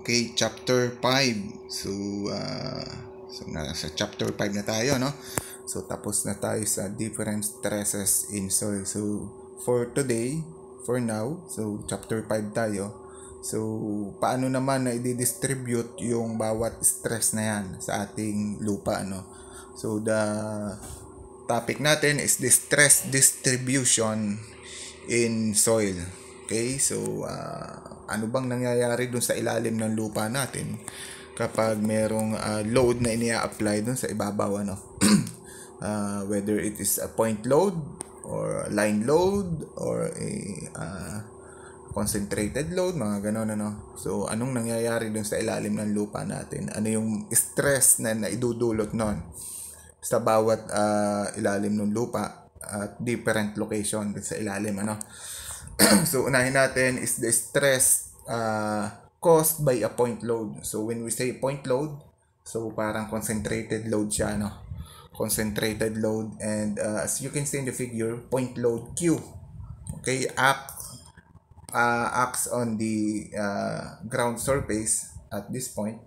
Okay, chapter 5. So, uh, so nasa chapter 5 na tayo, no? So, tapos na tayo sa different stresses in soil. So, for today, for now, so chapter 5 tayo. So, paano naman na i-distribute yung bawat stress na yan sa ating lupa, no? So, the topic natin is the stress distribution in soil. Okay, so uh, ano bang nangyayari dun sa ilalim ng lupa natin kapag merong uh, load na inia-apply dun sa ibabaw ano? uh, whether it is a point load or line load or a uh, concentrated load, mga ganon ano. So anong nangyayari dun sa ilalim ng lupa natin? Ano yung stress na naidudulot nun sa bawat uh, ilalim ng lupa at different location sa ilalim ano. so, unahin natin is the stress uh, caused by a point load. So, when we say point load, so parang concentrated load siya, no? Concentrated load and uh, as you can see in the figure, point load Q. Okay, acts uh, acts on the uh, ground surface at this point.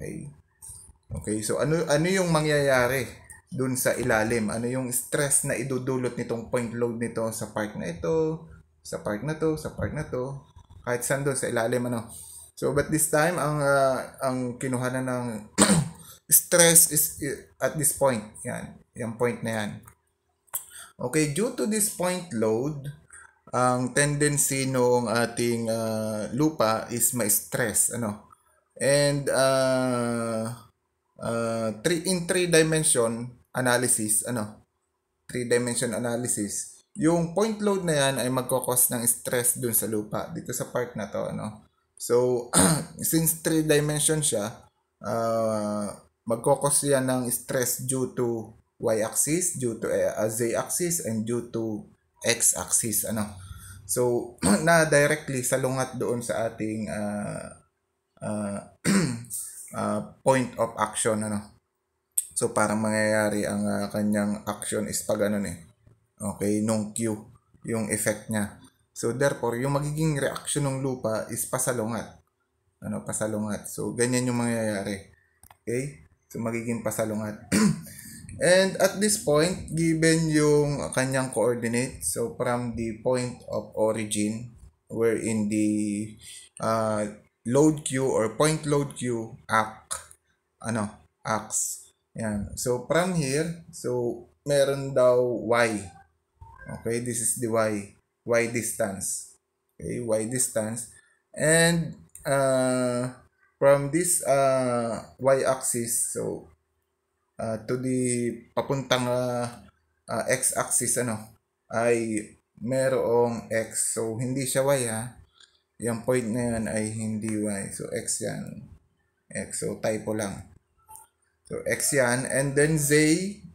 Okay. Okay, so ano ano yung mangyayari dun sa ilalim? Ano yung stress na idudulot nitong point load nito sa part na ito? sa park na to, sa park na to, kahit saan doon sa ilalim ano. So but this time ang uh, ang kinuha na ng stress is at this point. Yan, yung point na yan. Okay, due to this point load, ang tendency noong ating uh, lupa is ma-stress ano. And uh, uh, three in three dimension analysis ano. Three dimension analysis yung point load na yan ay magkakos ng stress dun sa lupa dito sa part na to ano so since three dimension siya uh, magkakos yan ng stress due to y axis due to uh, eh, ah, z axis and due to x axis ano so na directly sa salungat doon sa ating uh, uh, uh, point of action ano so parang mangyayari ang uh, kanyang action is pag ano eh Okay, nung Q, yung effect niya. So therefore, yung magiging reaction ng lupa is pasalungat. Ano, pasalungat. So ganyan yung mangyayari. Okay? So magiging pasalungat. And at this point, given yung kanyang coordinate, so from the point of origin, where in the uh, load Q or point load Q act, ano, acts. Yan. So from here, so meron daw Y. Okay, this is the y, y distance. Okay, y distance. And uh, from this uh, y-axis, so uh, to the papuntang uh, uh, x-axis, ano, ay merong x. So, hindi siya y, ha? Yung point na yan ay hindi y. So, x yan. X. So, typo lang. So, x yan. And then, z.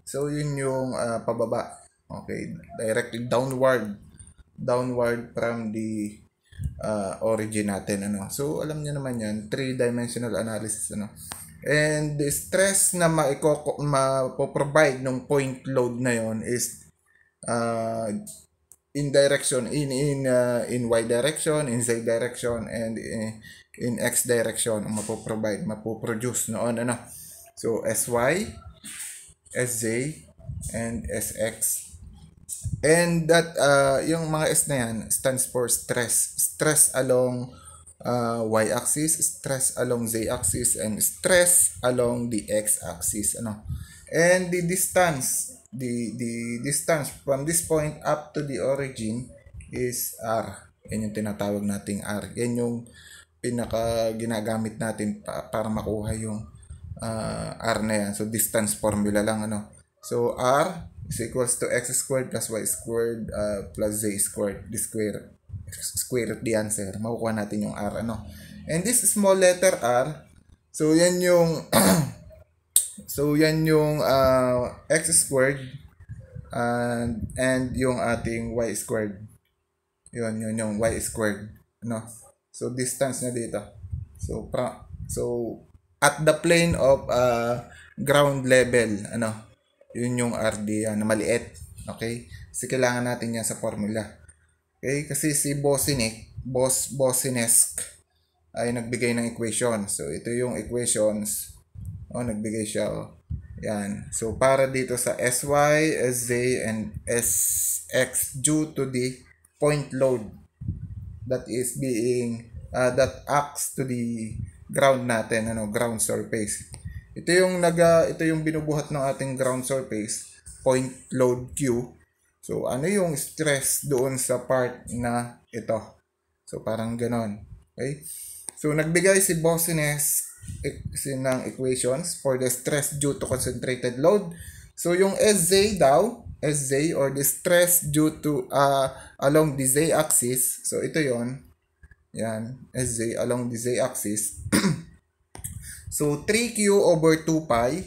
So, yun yung uh, pababa. Okay, directly downward. Downward from the uh, origin natin. Ano? So, alam niyo naman yan, three-dimensional analysis. Ano? And the stress na ma-provide ng point load na yon is uh, in direction, in, in, uh, in y direction, in z direction, and in, uh, in x direction ang ma-provide mapoprovide, produce noon. Ano? So, sy, sz and sx And that, uh, yung mga S na yan, stands for stress. Stress along uh, y-axis, stress along z-axis, and stress along the x-axis. Ano? And the distance, the, the distance from this point up to the origin is r. Yan yung tinatawag nating r. Yan yung pinaka ginagamit natin pa, para makuha yung uh, r na yan. So, distance formula lang. Ano? So, r is equals to x squared plus y squared uh, plus z squared. The square, square the answer. Makukuha natin yung r, ano. And this small letter r, so yan yung, so yan yung uh, x squared and, and yung ating y squared. Yun, yun yung y squared. No? So, distance na dito. So, pra, so at the plane of uh, ground level, ano, yun yung RDA ano, na maliit. Okay? Kasi kailangan natin yan sa formula. Okay? Kasi si Bosinic, Bos, Bosinesk, ay nagbigay ng equation. So, ito yung equations. Oh, nagbigay siya. Oh. Yan. So, para dito sa SY, SZ, and SX due to the point load that is being, uh, that acts to the ground natin, ano, ground surface. Ito yung naga ito yung binubuhat ng ating ground surface, point load Q. So ano yung stress doon sa part na ito? So parang ganon. Okay? So nagbigay si Bosines eh, ng equations for the stress due to concentrated load. So yung SZ daw, SZ or the stress due to uh, along the z axis. So ito yon. Yan, SZ along the z axis. So 3q over 2 pi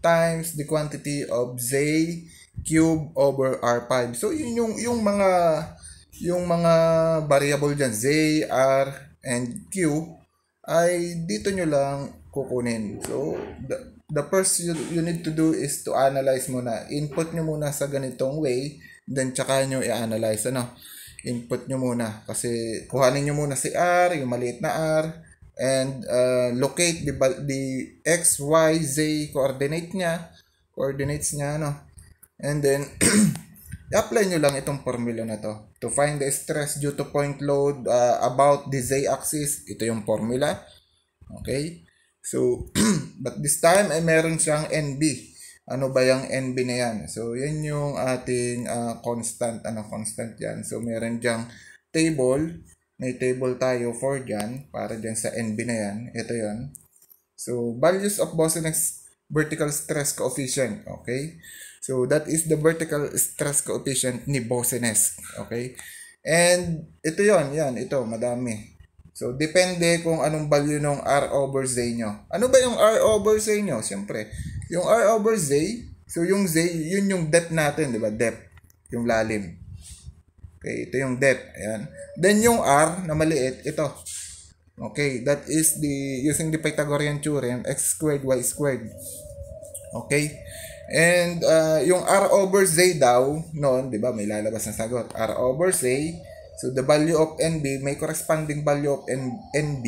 times the quantity of z cube over r5. So yun yung yung mga yung mga variable diyan z, r and q ay dito nyo lang kukunin. So the, the first you, you need to do is to analyze muna. Input nyo muna sa ganitong way then tsaka nyo i-analyze ano. Input nyo muna kasi kuhanin nyo muna si r, yung maliit na r and uh, locate the, the XYZ coordinate niya, coordinates niya, ano. And then, apply nyo lang itong formula na to. To find the stress due to point load uh, about the z-axis, ito yung formula. Okay? So, but this time, ay eh, meron siyang NB. Ano ba yung NB na yan? So, yan yung ating uh, constant. Ano, constant yan. So, meron diyang table may table tayo for dyan, para dyan sa NB na yan. Ito yon So, values of Boson's vertical stress coefficient, okay? So, that is the vertical stress coefficient ni Boson's, okay? And, ito yon yan, ito, madami. So, depende kung anong value ng R over Z nyo. Ano ba yung R over Z nyo? Siyempre, yung R over Z, so yung Z, yun yung depth natin, di ba? Depth, yung lalim. Okay, ito yung depth. Ayan. Then yung r na maliit, ito. Okay, that is the using the Pythagorean theorem x squared y squared. Okay? And uh, yung r over z daw noon, 'di ba, may lalabas na sagot. r over z. So the value of NB may corresponding value of N NB,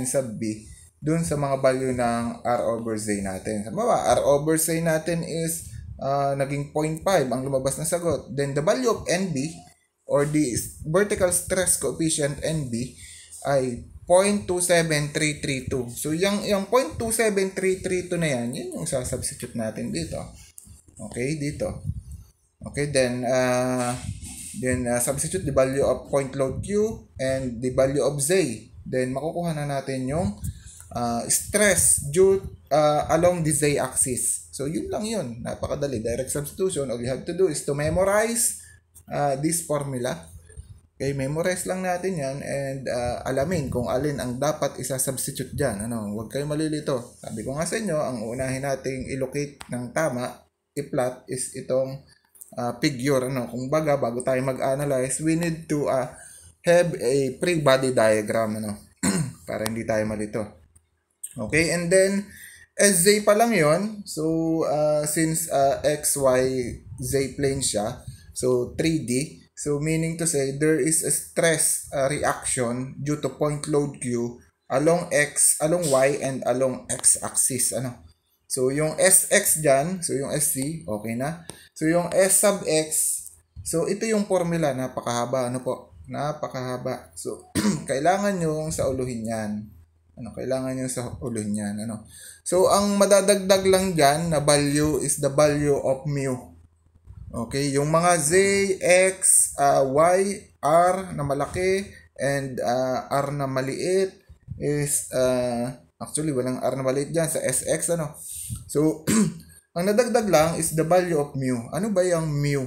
N sub B dun sa mga value ng r over z natin. Sa baba, r over z natin is uh, naging 0.5 ang lumabas na sagot. Then the value of NB or the vertical stress coefficient NB ay 0.27332. So, yung, yung 0.27332 na yan, yun yung sasubstitute natin dito. Okay, dito. Okay, then, uh, then uh, substitute the value of point load Q and the value of Z. Then, makukuha na natin yung uh, stress due uh, along the Z-axis. So, yun lang yun. Napakadali. Direct substitution. All you have to do is to memorize uh, this formula. Okay, memorize lang natin yan and uh, alamin kung alin ang dapat isa-substitute dyan. Ano, huwag kayo malilito. Sabi ko nga sa inyo, ang unahin nating ilocate ng tama, i-plot is itong uh, figure. Ano, kung baga, bago tayo mag-analyze, we need to uh, have a free body diagram. Ano, para hindi tayo malito. Okay, and then, SZ pa lang yon So, uh, since uh, XYZ plane siya, So 3D. So meaning to say there is a stress uh, reaction due to point load Q along x, along y and along x axis ano. So yung SX diyan, so yung SC, okay na. So yung S sub x, so ito yung formula napakahaba ano po. Napakahaba. So kailangan niyo yung sauluhin 'yan ano kailangan niyo sa ulo niyan ano so ang madadagdag lang diyan na value is the value of mu Okay, yung mga Z, X, uh, Y, R na malaki and uh, R na maliit is uh, actually walang R na maliit dyan sa SX ano. So, ang nadagdag lang is the value of mu. Ano ba yung mu?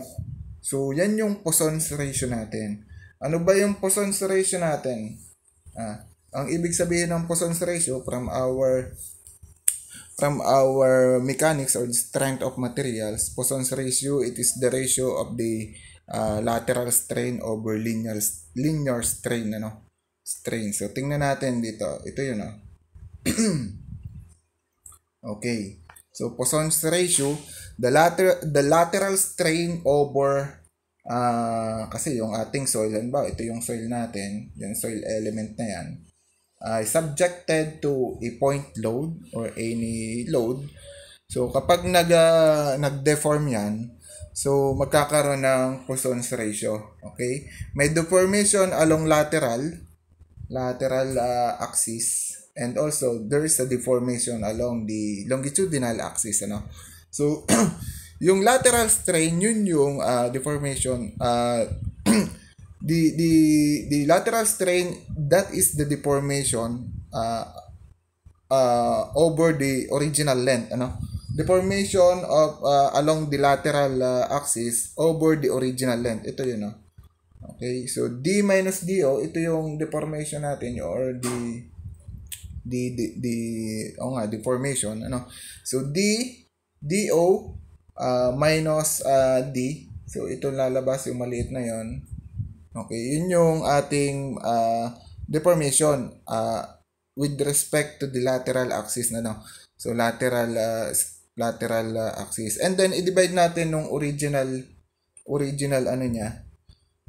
So, yan yung Poisson's ratio natin. Ano ba yung Poisson's ratio natin? Ah, ang ibig sabihin ng Poisson's ratio from our From our mechanics or strength of materials, Poisson's ratio, it is the ratio of the uh, lateral strain over linear, linear strain. Ano? Strain. So, tingnan natin dito. Ito yun. Oh. okay. So, Poisson's ratio, the, later, the lateral strain over uh, kasi yung ating soil, halimbawa, ito yung soil natin, yung soil element na yan uh, subjected to a point load or any load. So kapag nag, uh, ah, nag yan, so magkakaroon ng Poisson's ratio. Okay? May deformation along lateral, lateral uh, axis, and also there's a deformation along the longitudinal axis. Ano? So, yung lateral strain, yun yung uh, deformation uh, the the the lateral strain that is the deformation uh, uh, over the original length ano deformation of uh, along the lateral uh, axis over the original length ito yun no okay so d minus do oh, ito yung deformation natin or the the the, the oh nga deformation ano so d do uh, minus uh, d so ito lalabas yung maliit na yon Okay, yun yung ating uh, deformation uh, with respect to the lateral axis na no. So lateral uh, lateral uh, axis. And then i-divide natin nung original original ano niya,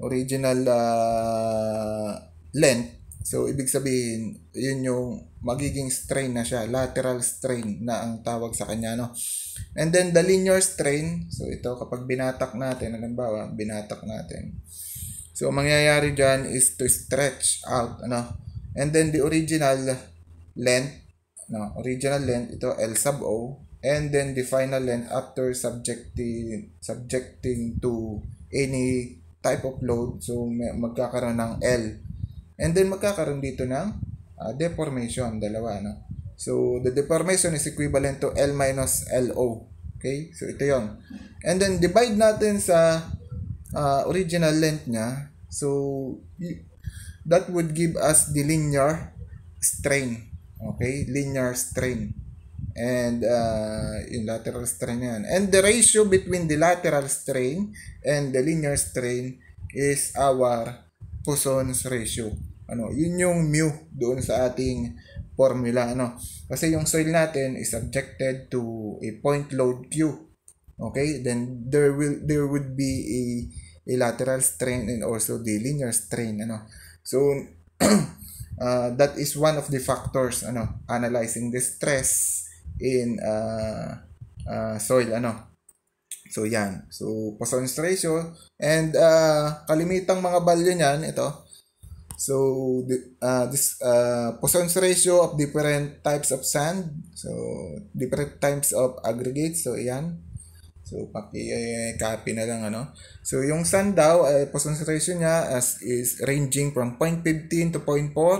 original uh, length. So ibig sabihin, yun yung magiging strain na siya, lateral strain na ang tawag sa kanya no. And then the linear strain, so ito kapag binatak natin, halimbawa, binatak natin. So, mangyayari dyan is to stretch out, ano. And then, the original length, no, original length, ito L sub O. And then, the final length after subjecting, subjecting to any type of load. So, may, magkakaroon ng L. And then, magkakaroon dito ng uh, deformation, dalawa, no. So, the deformation is equivalent to L minus LO. Okay? So, ito yon And then, divide natin sa uh, original length niya. So, that would give us the linear strain. Okay? Linear strain. And uh, yung lateral strain yan. And the ratio between the lateral strain and the linear strain is our Poisson's ratio. Ano, yun yung mu doon sa ating formula. Ano? Kasi yung soil natin is subjected to a point load Q. Okay? Then there will there would be a the lateral strain and also the linear strain ano so uh, that is one of the factors ano analyzing the stress in uh, uh, soil ano so yan so Poisson's ratio and uh, kalimitang mga value niyan ito So the, uh, this uh, Poisson's ratio of different types of sand. So different types of aggregates. So yan. So, paki-copy eh, eh, na lang, ano. So, yung sun daw, uh, concentration niya as is ranging from 0.15 to 0.4. Uh,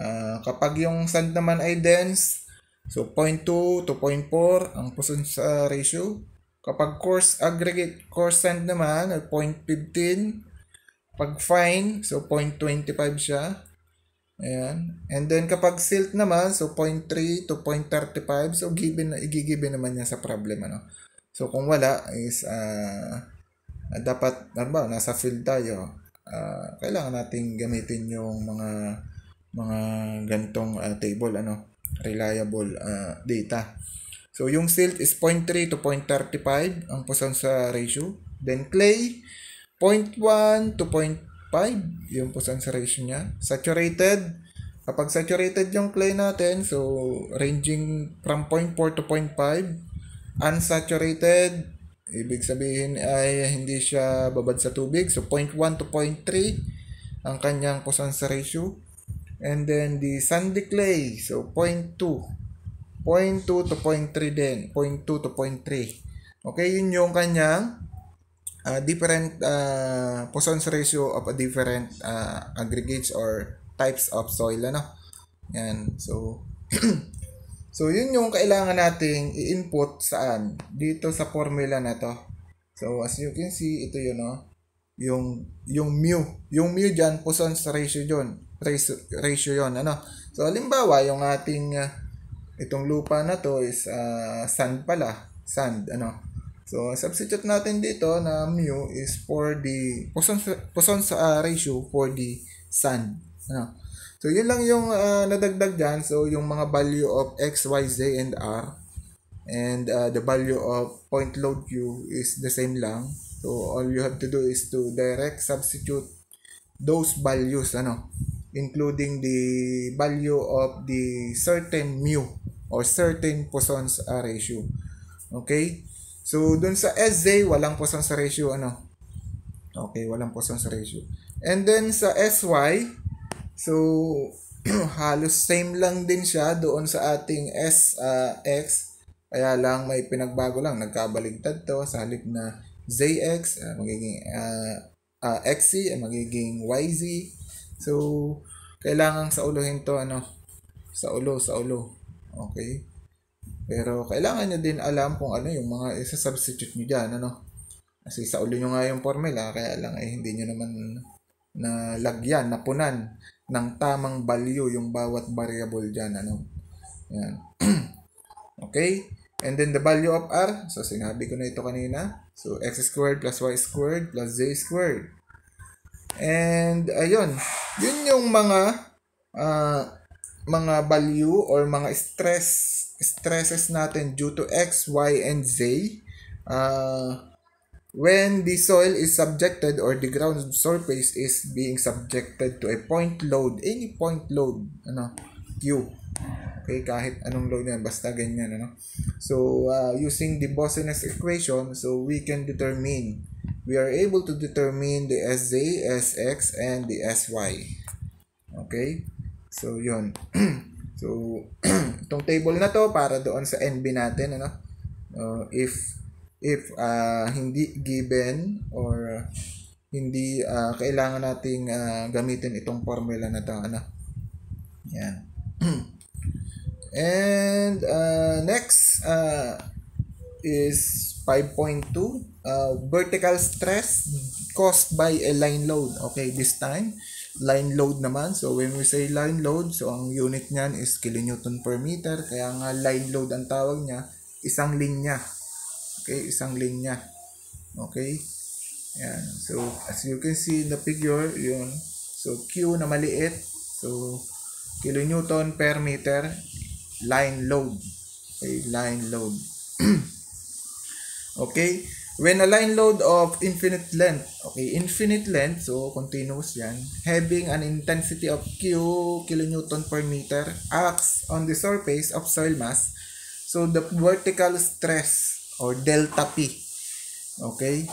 ah, kapag yung sand naman ay dense, so 0.2 to 0.4 ang concentration ah, ratio. Kapag coarse aggregate coarse sand naman, 0.15. Pag fine, so 0.25 siya. Ayan. And then kapag silt naman, so 0.3 to 0.35. So given na igigiven naman niya sa problem ano. So kung wala is uh, dapat normal nasa field tayo. Uh, kailangan nating gamitin yung mga mga gantong uh, table ano reliable uh, data. So yung silt is 0.3 to 0.35 ang Poisson sa ratio. Then clay 0.1 to 0.5 yung Poisson sa ratio niya. Saturated kapag saturated yung clay natin so ranging from 0.4 to 0.5 unsaturated. Ibig sabihin ay hindi siya babad sa tubig. So 0.1 to 0.3 ang kanyang Poisson's ratio. And then the sandy clay, so 0.2. 0.2 to 0.3 din. 0.2 to 0.3. Okay, yun yung kanyang uh, different uh, ah, Poisson's ratio of a different uh, aggregates or types of soil. Ano? Yan. So, So, yun yung kailangan nating i-input saan? Dito sa formula na to. So, as you can see, ito yun, no? Oh. Yung, yung mu. Yung mu dyan, Poisson's ratio yun. Ratio, ratio yun, ano? So, halimbawa, yung ating, uh, itong lupa na to is uh, sand pala. Sand, ano? So, substitute natin dito na mu is for the Poisson's, Poisson's uh, ratio for the sand. Ano? So, yun lang yung uh, nadagdag dyan. So, yung mga value of X, Y, Z, and R. And uh, the value of point load Q is the same lang. So, all you have to do is to direct substitute those values, ano, including the value of the certain mu or certain Poisson's uh, ratio. Okay? So, dun sa SZ, walang Poisson's ratio, ano. Okay, walang Poisson's ratio. And then, sa SY, So, halos same lang din siya doon sa ating S, uh, X. Kaya lang may pinagbago lang. Nagkabaligtad to sa halip na ZX, uh, ah, magiging uh, ah, uh, XC, uh, magiging YZ. So, kailangan sa uluhin to ano, sa ulo, sa ulo. Okay? Pero kailangan nyo din alam kung ano yung mga isa-substitute nyo dyan, ano? Kasi sa ulo nyo nga yung formula, kaya lang eh hindi nyo naman na lagyan, napunan ng tamang value yung bawat variable dyan. Ano? Yan. okay? And then the value of r, so sinabi ko na ito kanina. So x squared plus y squared plus z squared. And ayun, yun yung mga uh, mga value or mga stress stresses natin due to x, y, and z. Uh, When the soil is subjected or the ground surface is being subjected to a point load, any point load, ano, Q. Okay, kahit anong load yan, basta ganyan, ano. So, uh, using the Bossenes equation, so we can determine, we are able to determine the SJ, SX, and the SY. Okay? So, yun. so, itong table na to para doon sa NB natin, ano. Uh, if if uh, hindi given or hindi uh, kailangan nating uh, gamitin itong formula na to ano yan and uh, next uh, is 5.2 uh, vertical stress caused by a line load okay this time line load naman so when we say line load so ang unit niyan is kilonewton per meter kaya nga line load ang tawag niya isang linya Okay, isang linya. Okay? Ayan. So, as you can see in the figure, yun. So, Q na maliit. So, kilonewton per meter line load. Okay, line load. okay? When a line load of infinite length, okay, infinite length, so continuous yan, having an intensity of Q kilonewton per meter acts on the surface of soil mass, so the vertical stress or delta P. Okay?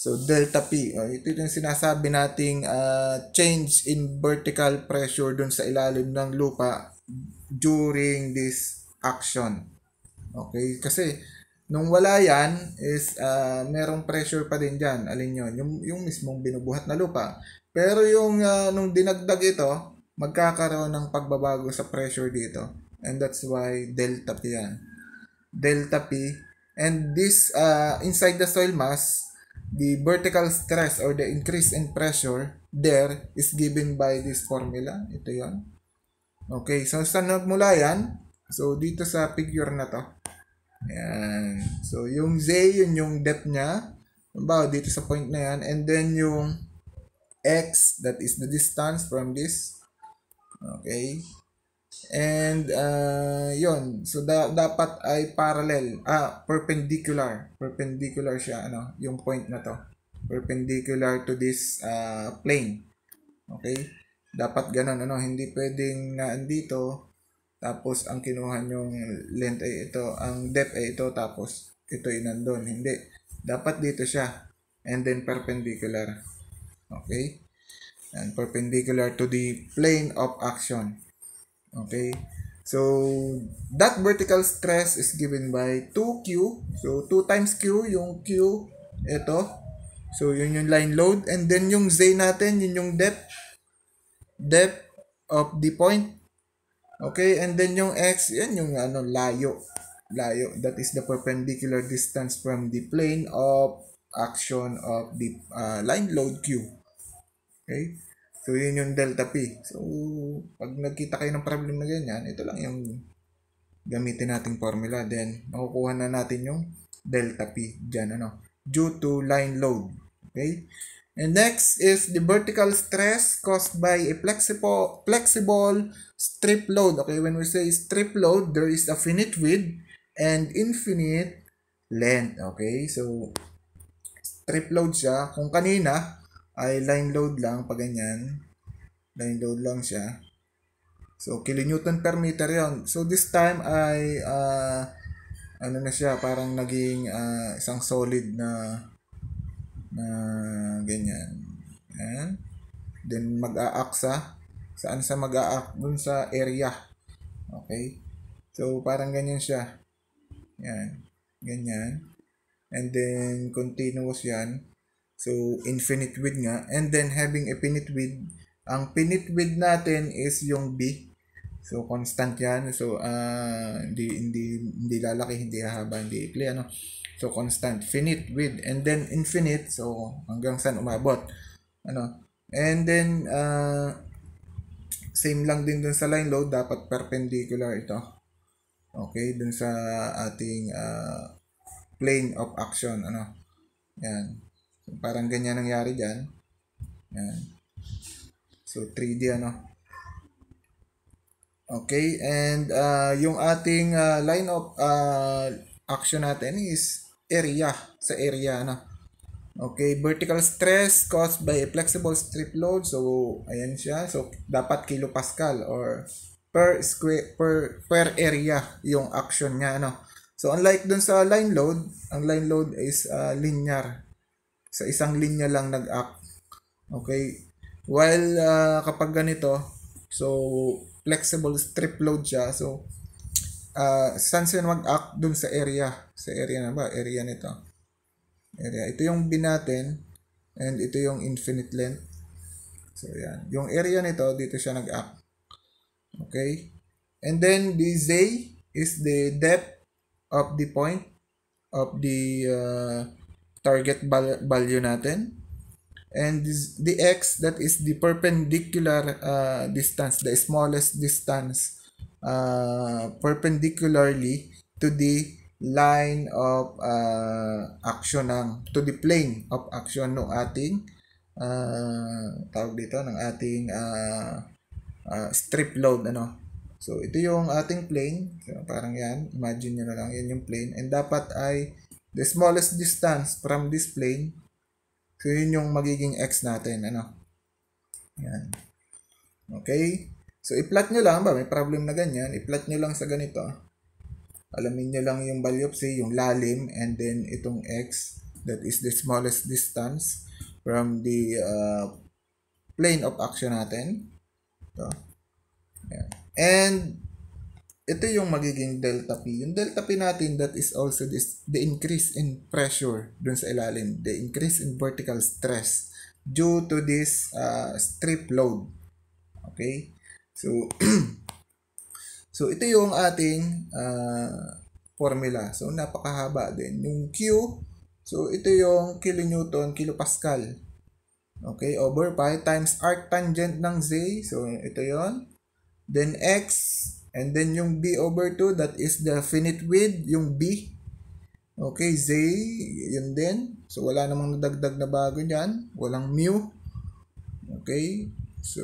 So, delta P. Uh, ito yung sinasabi nating uh, change in vertical pressure dun sa ilalim ng lupa during this action. Okay? Kasi, nung wala yan, is uh, merong pressure pa din dyan. Alin yun? Yung, yung mismong binubuhat na lupa. Pero yung uh, nung dinagdag ito, magkakaroon ng pagbabago sa pressure dito. And that's why delta P yan. Delta P And this, uh, inside the soil mass, the vertical stress or the increase in pressure there is given by this formula. Ito yon Okay, so saan nagmula yan? So, dito sa figure na to. Ayan. So, yung Z, yun yung depth niya. Bawa, dito sa point na yan. And then, yung X, that is the distance from this. Okay. And uh, yon So da- dapat ay parallel. Ah, perpendicular. Perpendicular siya ano, yung point na to. Perpendicular to this uh, plane. Okay? Dapat ganun ano, hindi pwedeng na andito tapos ang kinuha yung length ay ito, ang depth ay ito tapos ito ay nandun. Hindi. Dapat dito siya. And then perpendicular. Okay? And perpendicular to the plane of action. Okay? So, that vertical stress is given by 2Q. So, 2 times Q, yung Q, ito. So, yun yung line load. And then, yung Z natin, yun yung depth. Depth of the point. Okay? And then, yung X, yan yung ano, layo. Layo. That is the perpendicular distance from the plane of action of the uh, line load Q. Okay? So, yun yung delta P. So, pag nagkita kayo ng problem na ganyan, ito lang yung gamitin nating formula. Then, makukuha na natin yung delta P dyan, ano, due to line load. Okay? And next is the vertical stress caused by a flexible, flexible strip load. Okay, when we say strip load, there is a finite width and infinite length. Okay, so strip load siya. Kung kanina, ay line load lang pag ganyan. Line load lang siya. So, kilonewton per meter yon So, this time ay, uh, ano na siya, parang naging uh, isang solid na, na ganyan. Ayan. Then, mag-a-act sa, saan sa mag-a-act? Dun sa area. Okay? So, parang ganyan siya. Yan. Ganyan. And then, continuous yan. So, infinite width nga. And then, having a finite width, ang finite width natin is yung b. So, constant yan. So, uh, hindi, hindi, hindi lalaki, hindi hahaba, hindi ikli. Ano? So, constant. Finite width. And then, infinite. So, hanggang saan umabot. Ano? And then, uh, same lang din dun sa line load. Dapat perpendicular ito. Okay? Dun sa ating uh, plane of action. Ano? Yan. Parang ganyan nangyari dyan. Yan. So, 3D ano. Okay, and uh, yung ating uh, line of uh, action natin is area, sa area na. Ano? Okay, vertical stress caused by a flexible strip load. So, ayan siya. So, dapat kilopascal or per square per per area yung action niya ano. So, unlike dun sa line load, ang line load is uh, linear sa isang linya lang nag act Okay? While uh, kapag ganito, so flexible strip load siya. So uh, saan siya mag-up dun sa area? Sa area na ba? Area nito. Area. Ito yung bin natin and ito yung infinite length. So yan. Yung area nito dito siya nag act Okay? And then the z is the depth of the point of the uh, target value natin. And this, the x that is the perpendicular uh, distance, the smallest distance uh, perpendicularly to the line of uh, action ng, to the plane of action ng ating uh, tawag dito, ng ating uh, uh, strip load. Ano? So, ito yung ating plane. So, parang yan. Imagine nyo na lang. Yan yung plane. And dapat ay the smallest distance from this plane. So, yun yung magiging x natin. Ano? Yan. Okay? So, i-plot nyo lang. Ba, may problem na ganyan. I-plot nyo lang sa ganito. Alamin nyo lang yung value of C, yung lalim, and then itong x, that is the smallest distance from the uh, plane of action natin. Ito. Yan. And ito yung magiging delta P. Yung delta P natin, that is also this, the increase in pressure dun sa ilalim, the increase in vertical stress due to this uh, strip load. Okay? So, so ito yung ating uh, formula. So, napakahaba din. Yung Q, so ito yung kilonewton, kilopascal. Okay, over pi times arc tangent ng z. So, ito yon Then, x And then yung b over 2, that is the finite width, yung b. Okay, z, yun din. So, wala namang nadagdag na bago dyan. Walang mu. Okay, so,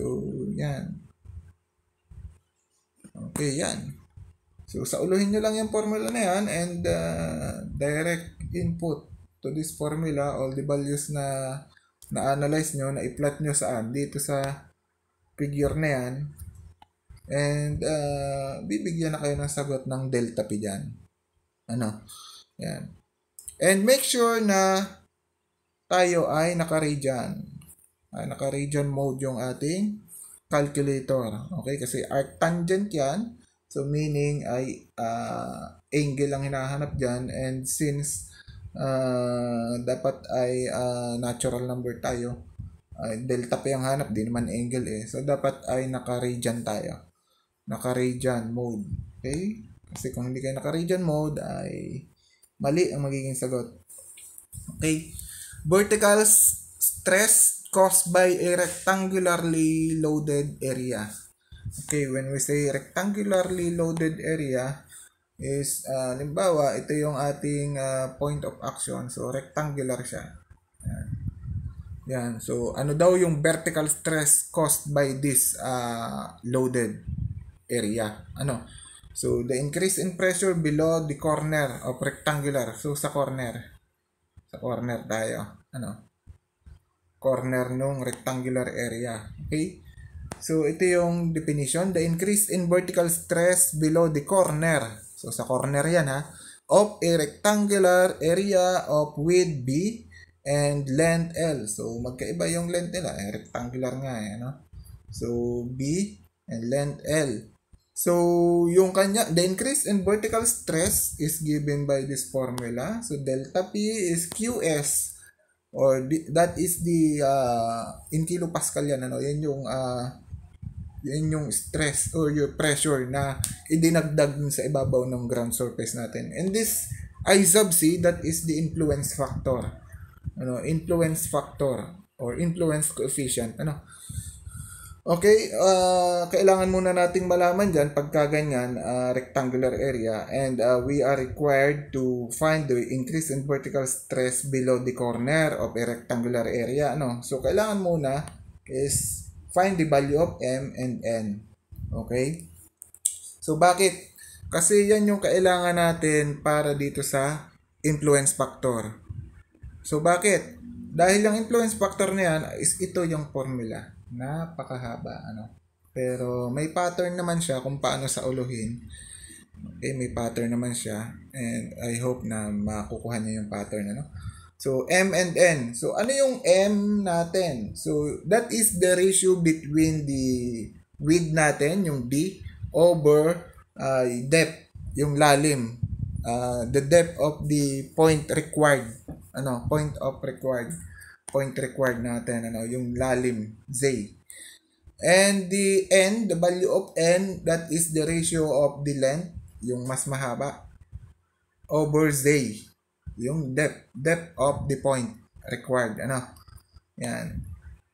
yan. Okay, yan. So, sauluhin nyo lang yung formula na yan and uh, direct input to this formula, all the values na na-analyze nyo, na i-plot nyo saan, dito sa figure na yan, And uh, bibigyan na kayo ng sagot ng delta P dyan. Ano? Yan. And make sure na tayo ay naka-radian. Ay, naka-radian mode yung ating calculator. Okay? Kasi arctangent yan. So meaning ay uh, angle ang hinahanap dyan. And since uh, dapat ay uh, natural number tayo, uh, delta P ang hanap, di naman angle eh. So dapat ay naka-radian tayo naka-radian mode. Okay? Kasi kung hindi kayo naka-radian mode ay mali ang magiging sagot. Okay? Vertical stress caused by a rectangularly loaded area. Okay, when we say rectangularly loaded area is, uh, ah, limbawa, ito yung ating uh, point of action. So, rectangular siya. Yan. Yan. So, ano daw yung vertical stress caused by this uh, loaded area. Ano? So, the increase in pressure below the corner of rectangular. So, sa corner. Sa corner tayo. Ano? Corner nung rectangular area. Okay? So, ito yung definition. The increase in vertical stress below the corner. So, sa corner yan ha. Of a rectangular area of width B and length L. So, magkaiba yung length nila. Eh, rectangular nga eh, no? So, B and length L. So, yung kanya, the increase in vertical stress is given by this formula. So, delta P is QS or the, that is the uh, in kilopascal yan ano yan yung uh, yan yung stress or your pressure na idinagdag sa ibabaw ng ground surface natin and this I sub C that is the influence factor ano influence factor or influence coefficient ano Okay, uh, kailangan muna nating malaman dyan pagka ganyan, uh, rectangular area and uh, we are required to find the increase in vertical stress below the corner of a rectangular area. No? So, kailangan muna is find the value of M and N. Okay? So, bakit? Kasi yan yung kailangan natin para dito sa influence factor. So, bakit? Dahil yung influence factor na yan is ito yung formula. Napakahaba, ano. Pero may pattern naman siya kung paano sa uluhin. Okay, may pattern naman siya. And I hope na makukuha niya yung pattern, ano. So, M and N. So, ano yung M natin? So, that is the ratio between the width natin, yung D, over uh, depth, yung lalim. Uh, the depth of the point required. Ano, point of required point required natin, ano, yung lalim, z. And the n, the value of n, that is the ratio of the length, yung mas mahaba, over z, yung depth, depth of the point required, ano. Yan.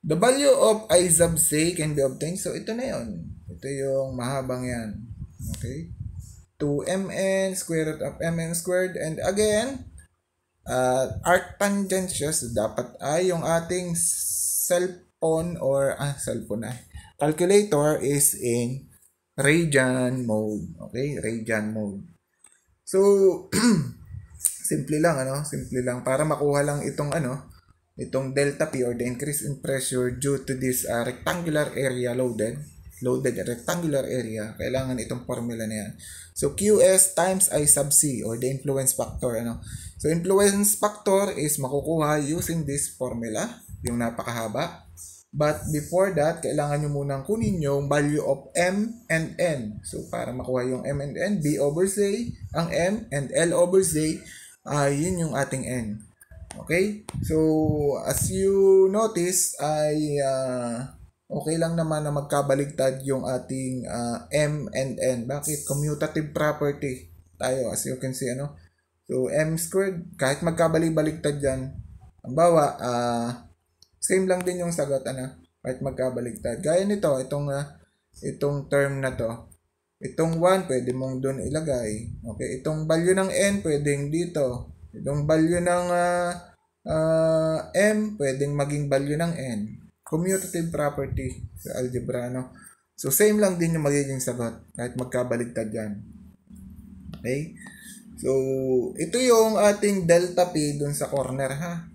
The value of i sub z can be obtained. So, ito na yon Ito yung mahabang yan. Okay? 2mn square root of mn squared. And again, uh, art tangentious dapat ay ah, yung ating cellphone or ah, cellphone na ah, calculator is in radian mode. Okay? Radian mode. So, simple lang, ano? Simple lang. Para makuha lang itong, ano, itong delta P or the increase in pressure due to this uh, rectangular area loaded. Loaded rectangular area. Kailangan itong formula na yan. So QS times I sub C or the influence factor. Ano? So influence factor is makukuha using this formula, yung napakahaba. But before that, kailangan nyo munang kunin yung value of M and N. So para makuha yung M and N, B over Z, ang M and L over Z, uh, yun yung ating N. Okay? So as you notice, ay... Uh, okay lang naman na magkabaligtad yung ating uh, M and N. Bakit? Commutative property tayo as you can see ano. So M squared kahit magkabalik-baligtad yan. Halimbawa, uh, same lang din yung sagot ano. Kahit magkabaligtad. Gaya nito, itong uh, itong term na to. Itong 1 pwede mong doon ilagay. Okay, itong value ng N pwedeng dito. Itong value ng uh, uh, M pwedeng maging value ng N commutative property sa algebra, no? So, same lang din yung magiging sagot kahit magkabaligtad yan. Okay? So, ito yung ating delta P dun sa corner, ha?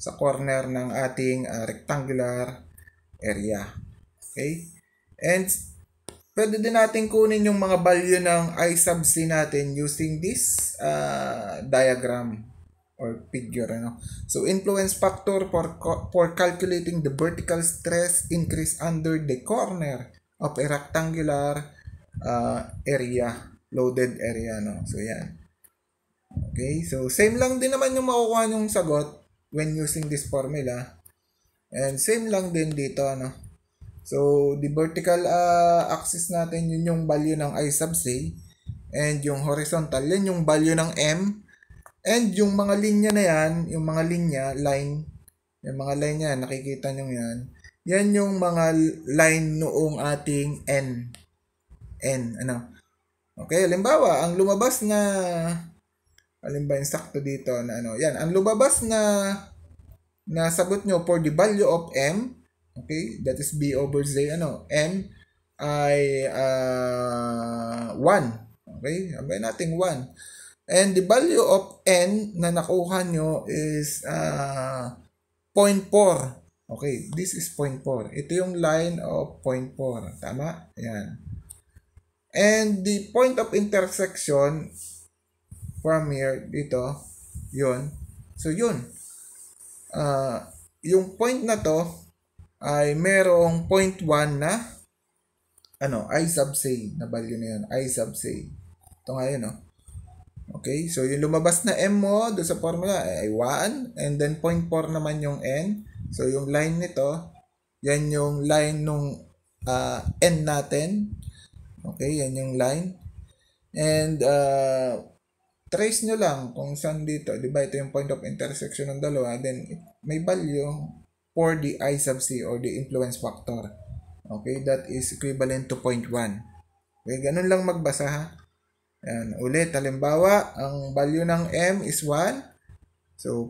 Sa corner ng ating uh, rectangular area. Okay? And, pwede din natin kunin yung mga value ng I sub C natin using this uh, diagram or figure ano so influence factor for for calculating the vertical stress increase under the corner of a rectangular uh, area loaded area no so yan okay so same lang din naman yung makukuha yung sagot when using this formula and same lang din dito ano so the vertical uh, axis natin yun yung value ng i sub c and yung horizontal yun yung value ng m And yung mga linya na yan, yung mga linya, line, yung mga line yan, nakikita nyo yan, yan yung mga line noong ating N. N, ano? Okay, halimbawa, ang lumabas na, halimbawa, yung sakto dito na ano, yan, ang lumabas na, na sagot nyo for the value of M, okay, that is B over Z, ano, M ay uh, ah, 1. Okay, sabihin natin 1. And the value of N na nakuha nyo is uh, ah, 0.4. Okay, this is 0.4. Ito yung line of 0.4. Tama? Ayan. And the point of intersection from here, dito, yun. So, yun. Uh, yung point na to ay merong 0.1 na ano, I sub say na value na yun. I sub say. Ito nga yun, oh. Okay? So, yung lumabas na M mo do sa formula eh, ay 1. And then, 0.4 naman yung N. So, yung line nito, yan yung line nung uh, N natin. Okay? Yan yung line. And, uh, trace nyo lang kung saan dito. Di ba? Ito yung point of intersection ng dalawa. Then, may value for the I sub C or the influence factor. Okay? That is equivalent to 0.1. Okay? Ganun lang magbasa ha. Yan. Ulit, halimbawa, ang value ng m is 1. So,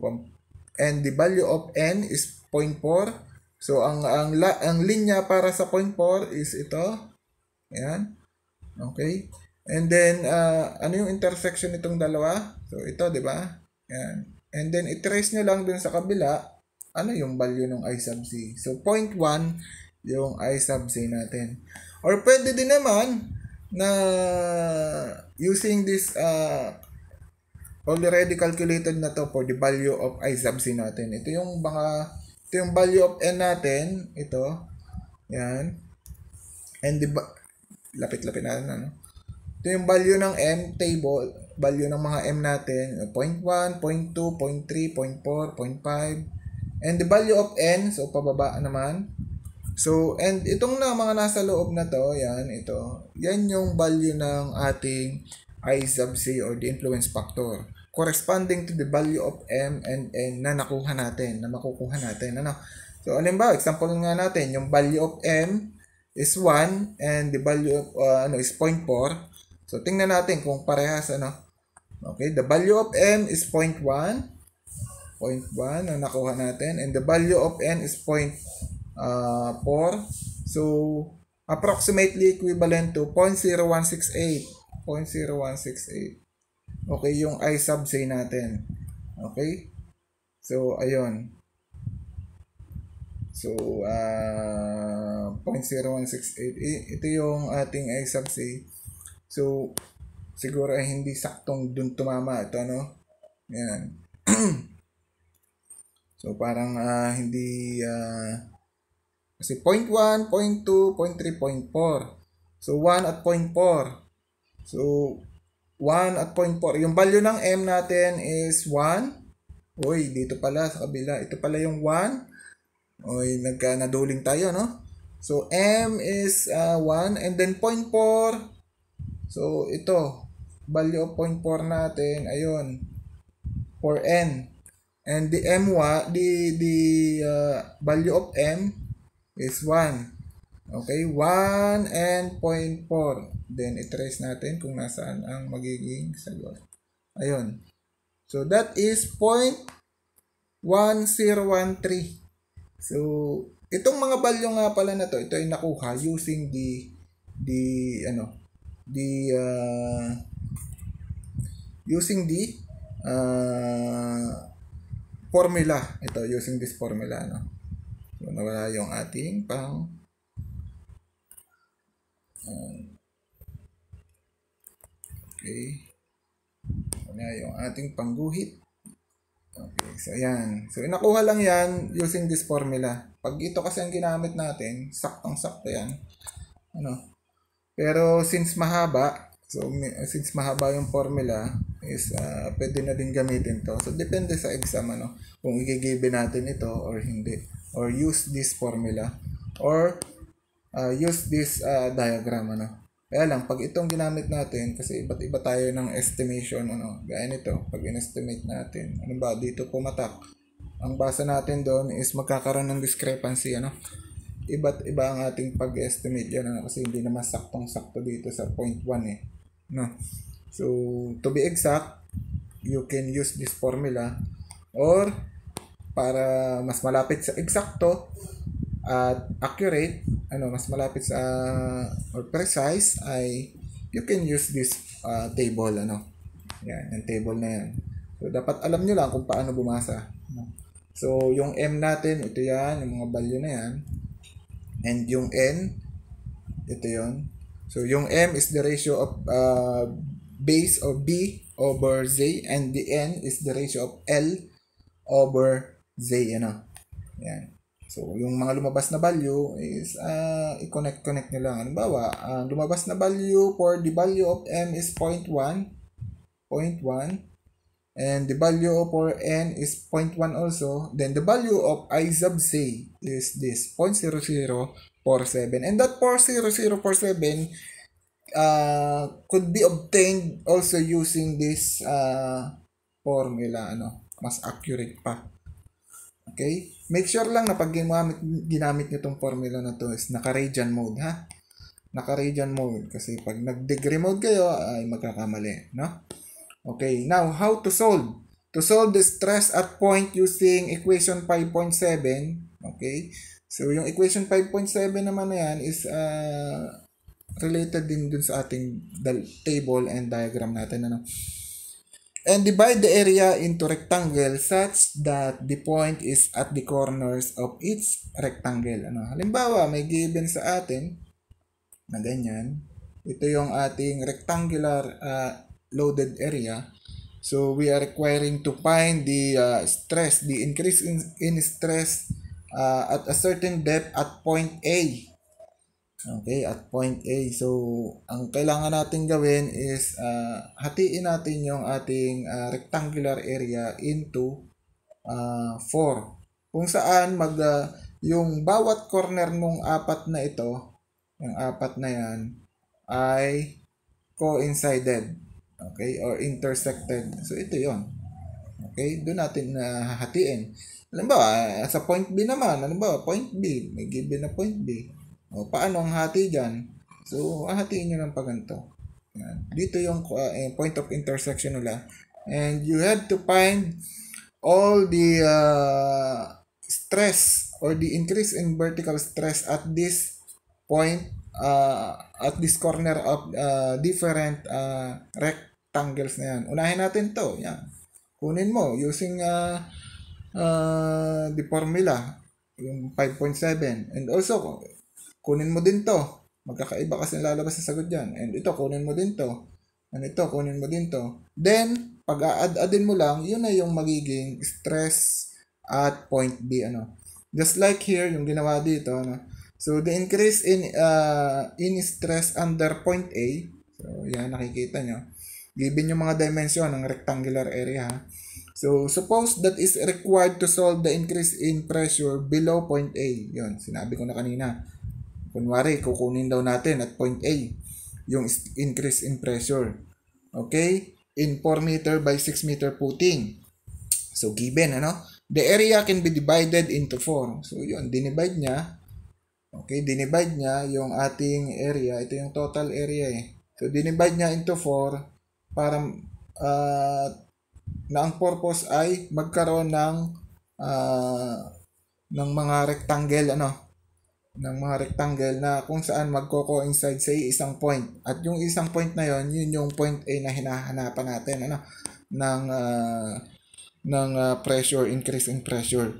and the value of n is 0.4. So, ang, ang, la, ang linya para sa 0.4 is ito. Yan. Okay. And then, uh, ano yung intersection nitong dalawa? So, ito, di ba? Ayan. And then, itrace nyo lang dun sa kabila, ano yung value ng I sub C. So, 0.1 yung I sub C natin. Or pwede din naman, na using this uh, already calculated na to for the value of I sub C natin. Ito yung baka ito yung value of N natin. Ito. Yan. And the lapit-lapit natin ano. Ito yung value ng M table. Value ng mga M natin. 0.1, 0.2, 0.3, 0.4, 0.5. And the value of N. So, pababa naman. So, and itong na mga nasa loob na to, yan, ito, yan yung value ng ating I sub C or the influence factor corresponding to the value of M and N na nakuha natin, na makukuha natin. Ano? So, alimbawa, example nga natin, yung value of M is 1 and the value of uh, ano is 0.4. So, tingnan natin kung parehas ano. Okay, the value of M is 0.1. 0.1 na nakuha natin and the value of N is 0.4 uh, ah, 4. So, approximately equivalent to 0.0168. 0.0168. Okay, yung I sub say natin. Okay? So, ayun. So, uh, ah, 0.0168. Ito yung ating I sub say. So, siguro ay hindi saktong dun tumama. Ito, ano? Ayan. so, parang uh, hindi... Uh, kasi 0.1, 0.2, 0.3, 0.4. point So, 1 at 0.4. So, 1 at 0.4. Yung value ng M natin is 1. Uy, dito pala sa kabila. Ito pala yung 1. Uy, nagka, naduling tayo, no? So, M is uh, ah, 1. And then, 0.4. So, ito. Value of 0.4 natin. Ayun. For N. And the M, the, the uh, value of M is 1. Okay, 1 and 0.4. Then, itrace natin kung nasaan ang magiging sagot. Ayun. So, that is 0.1013. So, itong mga value nga pala na to, ito ay nakuha using the the ano, the uh, using the uh, formula. Ito using this formula no. So, nawala yung ating pang Okay. Wala yung ating pangguhit. Okay, so ayan. So inakuha lang yan using this formula. Pag ito kasi ang ginamit natin, saktong-sakto yan. Ano? Pero since mahaba, so since mahaba yung formula, is uh, pwede na din gamitin to. So depende sa exam ano, kung igigive natin ito or hindi or use this formula or uh, use this uh, diagram ano. Kaya lang, pag itong ginamit natin, kasi iba't iba tayo ng estimation, ano, gaya nito, pag inestimate natin, ano ba, dito pumatak. Ang basa natin doon is magkakaroon ng discrepancy, ano, iba't iba ang ating pag-estimate yan, ano, kasi hindi naman saktong-sakto dito sa 0.1 eh, no. So, to be exact, you can use this formula or para mas malapit sa eksakto at accurate, ano, mas malapit sa or precise ay you can use this uh, table ano. Yan, yung table na yan. So dapat alam niyo lang kung paano bumasa. Ano. So yung M natin, ito yan, yung mga value na yan. And yung N, ito yon. So yung M is the ratio of uh, base of B over Z and the N is the ratio of L over Zay, ano. Ah. Yan. So, yung mga lumabas na value is uh, ah, i-connect-connect nyo lang. Halimbawa, ang uh, lumabas na value for the value of m is 0.1, 0.1, and the value of our n is 0.1 also. Then, the value of i sub c is this 0.0047. And that 0.0047 uh, ah, could be obtained also using this uh, formula. Ano, mas accurate pa. Okay? Make sure lang na pag ginamit, ginamit nyo tong formula na to is naka-radian mode, ha? Naka-radian mode. Kasi pag nag-degree mode kayo, ay magkakamali, no? Okay, now, how to solve? To solve the stress at point using equation 5.7, okay? So, yung equation 5.7 naman na yan is uh, related din dun sa ating table and diagram natin, ano? and divide the area into rectangle such that the point is at the corners of each rectangle. Ano? Halimbawa, may given sa atin na ganyan. Ito yung ating rectangular uh, loaded area. So, we are requiring to find the uh, stress, the increase in, in stress uh, at a certain depth at point A Okay, at point A. So, ang kailangan natin gawin is uh, hatiin natin yung ating uh, rectangular area into uh, ah, 4. Kung saan mag, uh, yung bawat corner nung apat na ito, yung apat na yan, ay coincided. Okay, or intersected. So, ito yon Okay, doon natin uh, hatiin. Halimbawa, sa point B naman, alam ba, point B, may given na point B o, paano ang hati dyan? So, hatiin nyo lang paganto. Dito yung uh, point of intersection nila. And you have to find all the uh, stress or the increase in vertical stress at this point uh, at this corner of uh, different uh, rectangles na yan. Unahin natin to. Yan. Kunin mo using uh, uh, the formula yung 5.7 and also kunin mo din to. Magkakaiba kasi lalabas sa sagot dyan. And ito, kunin mo din to. And ito, kunin mo din to. Then, pag a-add-addin mo lang, yun na yung magiging stress at point B. Ano. Just like here, yung ginawa dito. Ano. So, the increase in, uh, in stress under point A. So, yan, nakikita nyo. Given yung mga dimension ng rectangular area. Ha? So, suppose that is required to solve the increase in pressure below point A. Yun, sinabi ko na kanina. Kunwari, kukunin daw natin at point A, yung increase in pressure. Okay? In 4 meter by 6 meter footing. So, given, ano? The area can be divided into 4. So, yun, dinivide niya. Okay, dinivide niya yung ating area. Ito yung total area eh. So, dinivide niya into 4 para uh, na ang purpose ay magkaroon ng uh, ng mga rectangle ano ng mga rectangle na kung saan magko-coincide sa isang point. At yung isang point na yon, yun yung point A na hinahanapan natin ano ng uh, ng uh, pressure increase in pressure.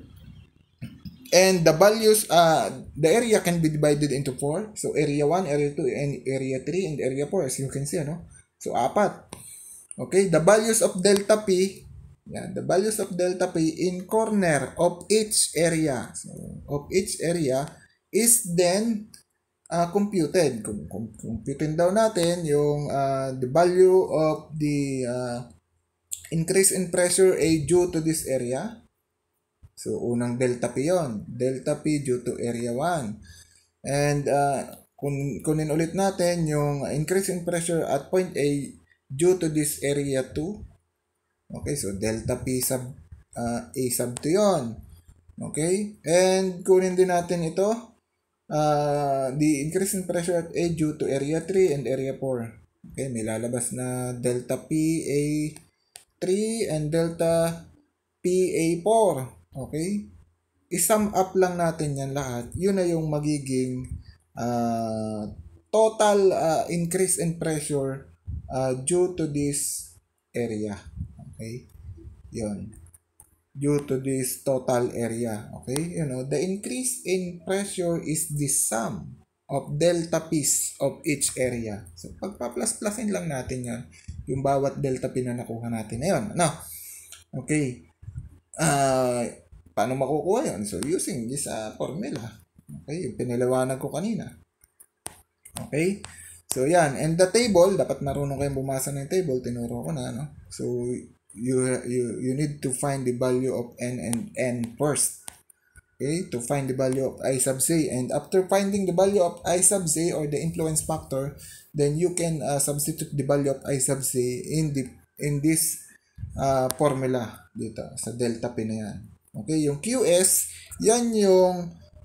And the values uh the area can be divided into four. So area 1, area 2, and area 3 and area 4 as you can see ano. So apat. Okay, the values of delta P yeah, the values of delta P in corner of each area. So, of each area is then uh, computed. Kung com- computin daw natin yung uh, the value of the uh, increase in pressure A due to this area. So, unang delta P yon Delta P due to area 1. And uh, kun kunin ulit natin yung increase in pressure at point A due to this area 2. Okay, so delta P sub uh, A sub 2 yon Okay? And kunin din natin ito Uh, the increase in pressure at A due to Area 3 and Area 4. Okay, may lalabas na Delta PA3 and Delta PA4. Okay? I-sum up lang natin yan lahat. Yun na yung magiging uh, total uh, increase in pressure uh, due to this area. Okay? Yun due to this total area. Okay? You know, the increase in pressure is the sum of delta P's of each area. So, pagpa-plus-plusin lang natin yan, yung bawat delta P na nakuha natin. na Ayun, ano? Okay. Uh, paano makukuha yon So, using this uh, formula. Okay, yung pinalawanan ko kanina. Okay? So, yan. And the table, dapat marunong kayong bumasa ng table. Tinuro ko na, no? So, you, you, you need to find the value of n and n first. Okay, to find the value of I sub z And after finding the value of I sub z or the influence factor, then you can uh, substitute the value of I sub z in, the, in this uh, formula dito sa delta P na yan. Okay, yung QS, yan yung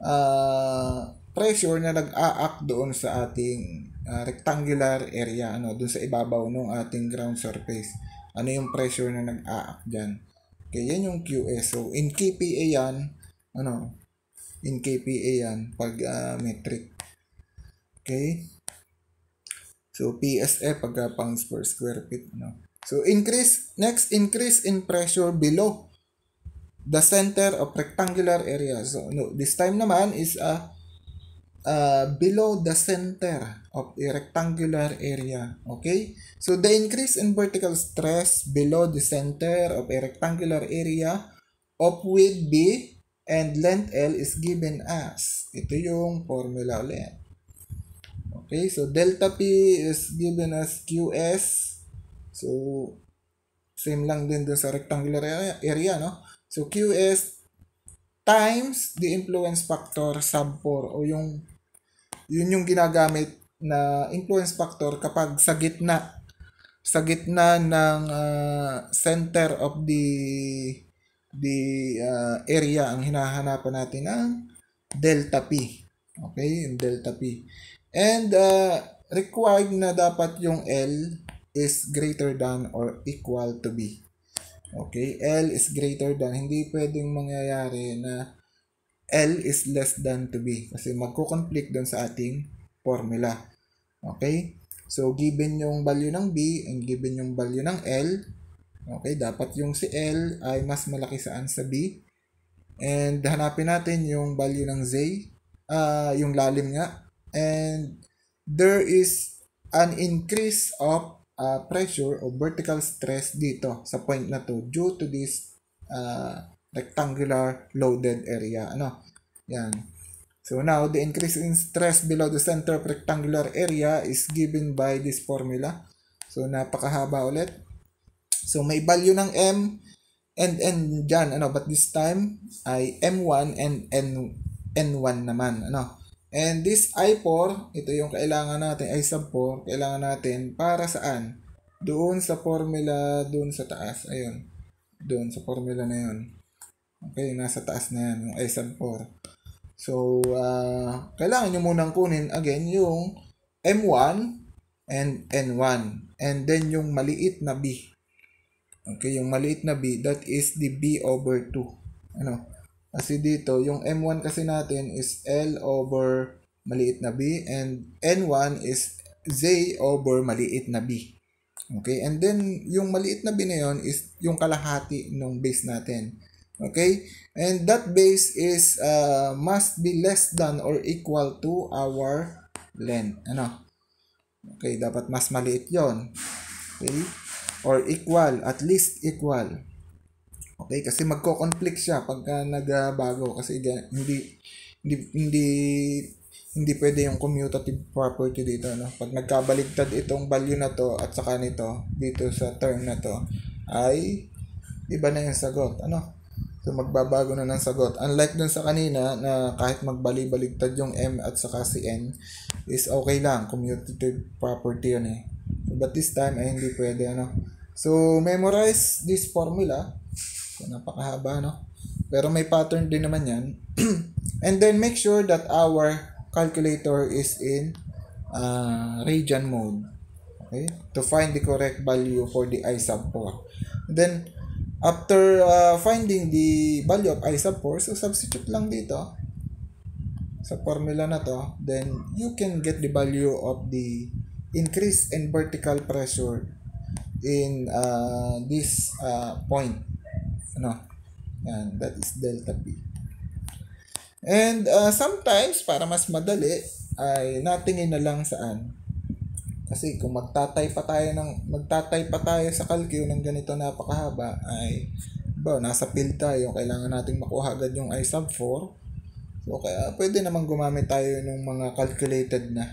uh, pressure na nag-a-act doon sa ating uh, rectangular area, ano, doon sa ibabaw ng ating ground surface ano yung pressure na nag-a-up ah, dyan. Kaya yan yung QS. So, in KPA yan, ano, in KPA yan, pag uh, metric. Okay? So, PSF, pagka uh, pounds per square feet, ano. So, increase, next, increase in pressure below the center of rectangular area. So, no, this time naman is uh, uh, below the center of a rectangular area. Okay? So the increase in vertical stress below the center of a rectangular area of width B and length L is given as. Ito yung formula ulit. Okay? So delta P is given as QS. So same lang din dun sa rectangular area, area no? So QS times the influence factor sub 4 o yung yun yung ginagamit na influence factor kapag sa gitna sa gitna ng uh, center of the the uh, area ang hinahanapan natin ng delta P. Okay, yung delta P. And uh, required na dapat yung L is greater than or equal to B. Okay, L is greater than. Hindi pwedeng mangyayari na L is less than to B kasi magko-conflict doon sa ating formula. Okay? So, given yung value ng B and given yung value ng L, okay, dapat yung si L ay mas malaki saan sa B. And hanapin natin yung value ng Z, uh, yung lalim nga. And there is an increase of uh, pressure o vertical stress dito sa point na to due to this uh, rectangular loaded area. Ano? Yan. So now, the increase in stress below the center of rectangular area is given by this formula. So, napakahaba ulit. So, may value ng M and N dyan, ano, but this time ay M1 and N, N1 naman, ano. And this I4, ito yung kailangan natin, I sub 4, kailangan natin para saan? Doon sa formula, doon sa taas, ayun. Doon sa formula na yun. Okay, nasa taas na yan, yung I sub 4. So, uh, kailangan nyo munang kunin again yung M1 and N1. And then yung maliit na B. Okay, yung maliit na B, that is the B over 2. Ano? Kasi dito, yung M1 kasi natin is L over maliit na B and N1 is Z over maliit na B. Okay, and then yung maliit na B na yun is yung kalahati ng base natin. Okay, and that base is uh, must be less than or equal to our length ano okay dapat mas maliit yon okay or equal at least equal okay kasi magko-conflict siya pagka nagbago kasi hindi hindi hindi hindi pwede yung commutative property dito Ano? pag nagkabaligtad itong value na to at saka nito dito sa term na to ay iba na yung sagot ano So magbabago na ng sagot. Unlike dun sa kanina na kahit magbali-baligtad yung M at saka si N is okay lang. Commutative property yun eh. So, but this time ay hindi pwede ano. So memorize this formula. So, napakahaba no. Pero may pattern din naman yan. And then make sure that our calculator is in uh, ah, radian mode. Okay? To find the correct value for the I sub 4. Then, After uh, finding the value of I sub 4, so substitute lang dito sa formula na to, then you can get the value of the increase in vertical pressure in uh, this uh, point. Ano? Yan, that is delta P. And uh, sometimes, para mas madali, ay natingin na lang saan kasi kung magtatay pa tayo ng magtatay pa tayo sa kalkyo ng ganito napakahaba ay ba nasa field tayo, kailangan nating makuha agad yung I sub 4. So kaya pwede naman gumamit tayo ng mga calculated na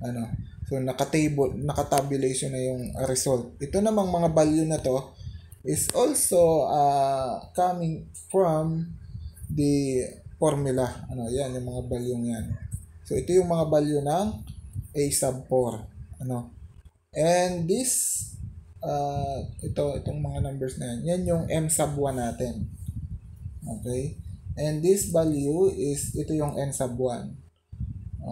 ano. So naka-table, naka-tabulation na yung result. Ito namang mga value na to is also uh, coming from the formula. Ano, yan, yung mga value yan. So ito yung mga value ng A sub 4 ano and this uh, ito itong mga numbers na yan, yan yung m sub 1 natin okay and this value is ito yung n sub 1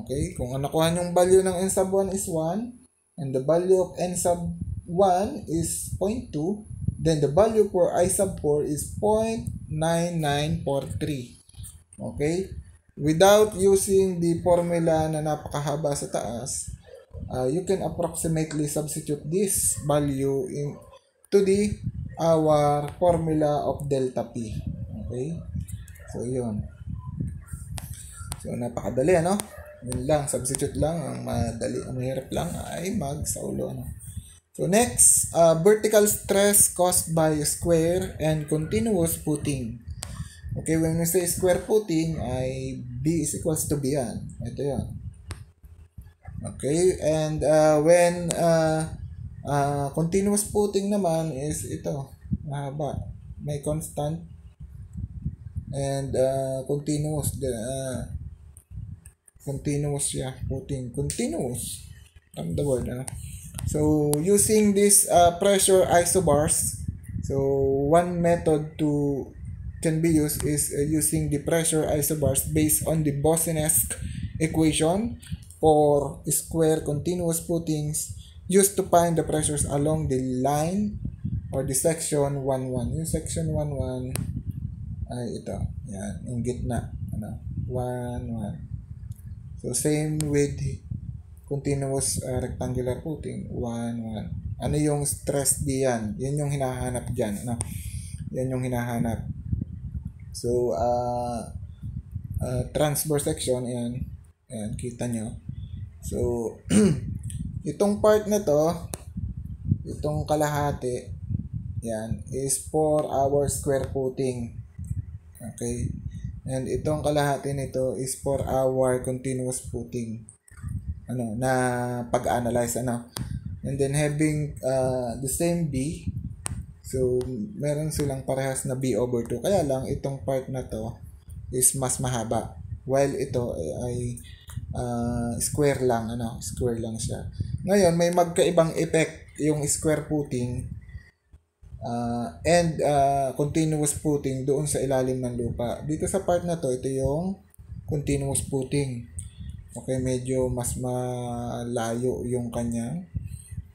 okay kung nakuha yung value ng n sub 1 is 1 and the value of n sub 1 is 0.2 then the value for i sub 4 is 0.9943 okay without using the formula na napakahaba sa taas uh, you can approximately substitute this value in to the our formula of delta P. Okay? So, yun. So, napakadali, ano? Yun lang, substitute lang. Ang madali, ang mahirap lang ay mag sa ano? So, next, uh, vertical stress caused by square and continuous footing. Okay, when we say square footing, ay B is equals to B yan. Ito yan. Okay, and uh, when uh, uh, continuous putting naman is ito, mahaba, may constant and uh, continuous the uh, continuous yeah putting continuous ang the word ano? so using this uh, pressure isobars so one method to can be used is uh, using the pressure isobars based on the Bosinesq equation for square continuous footings used to find the pressures along the line or the section 11. Yung section 11 ay ito. Yan, yung gitna. Ano? 11. So, same with continuous uh, rectangular footing. 11. Ano yung stress diyan? Yan yung hinahanap diyan. Ano? Yan yung hinahanap. So, uh, uh, transverse section, yan. Ayan, kita nyo. So, itong part na to, itong kalahati, yan, is 4 hour square footing. Okay? And itong kalahati nito is 4 hour continuous footing. Ano, na pag-analyze, ano. And then having uh, the same B, so meron silang parehas na B over 2. Kaya lang, itong part na to is mas mahaba. While ito ay, ay uh, square lang, ano, square lang siya. Ngayon, may magkaibang effect yung square footing uh, and uh, continuous footing doon sa ilalim ng lupa. Dito sa part na to, ito yung continuous footing. Okay, medyo mas malayo yung kanyang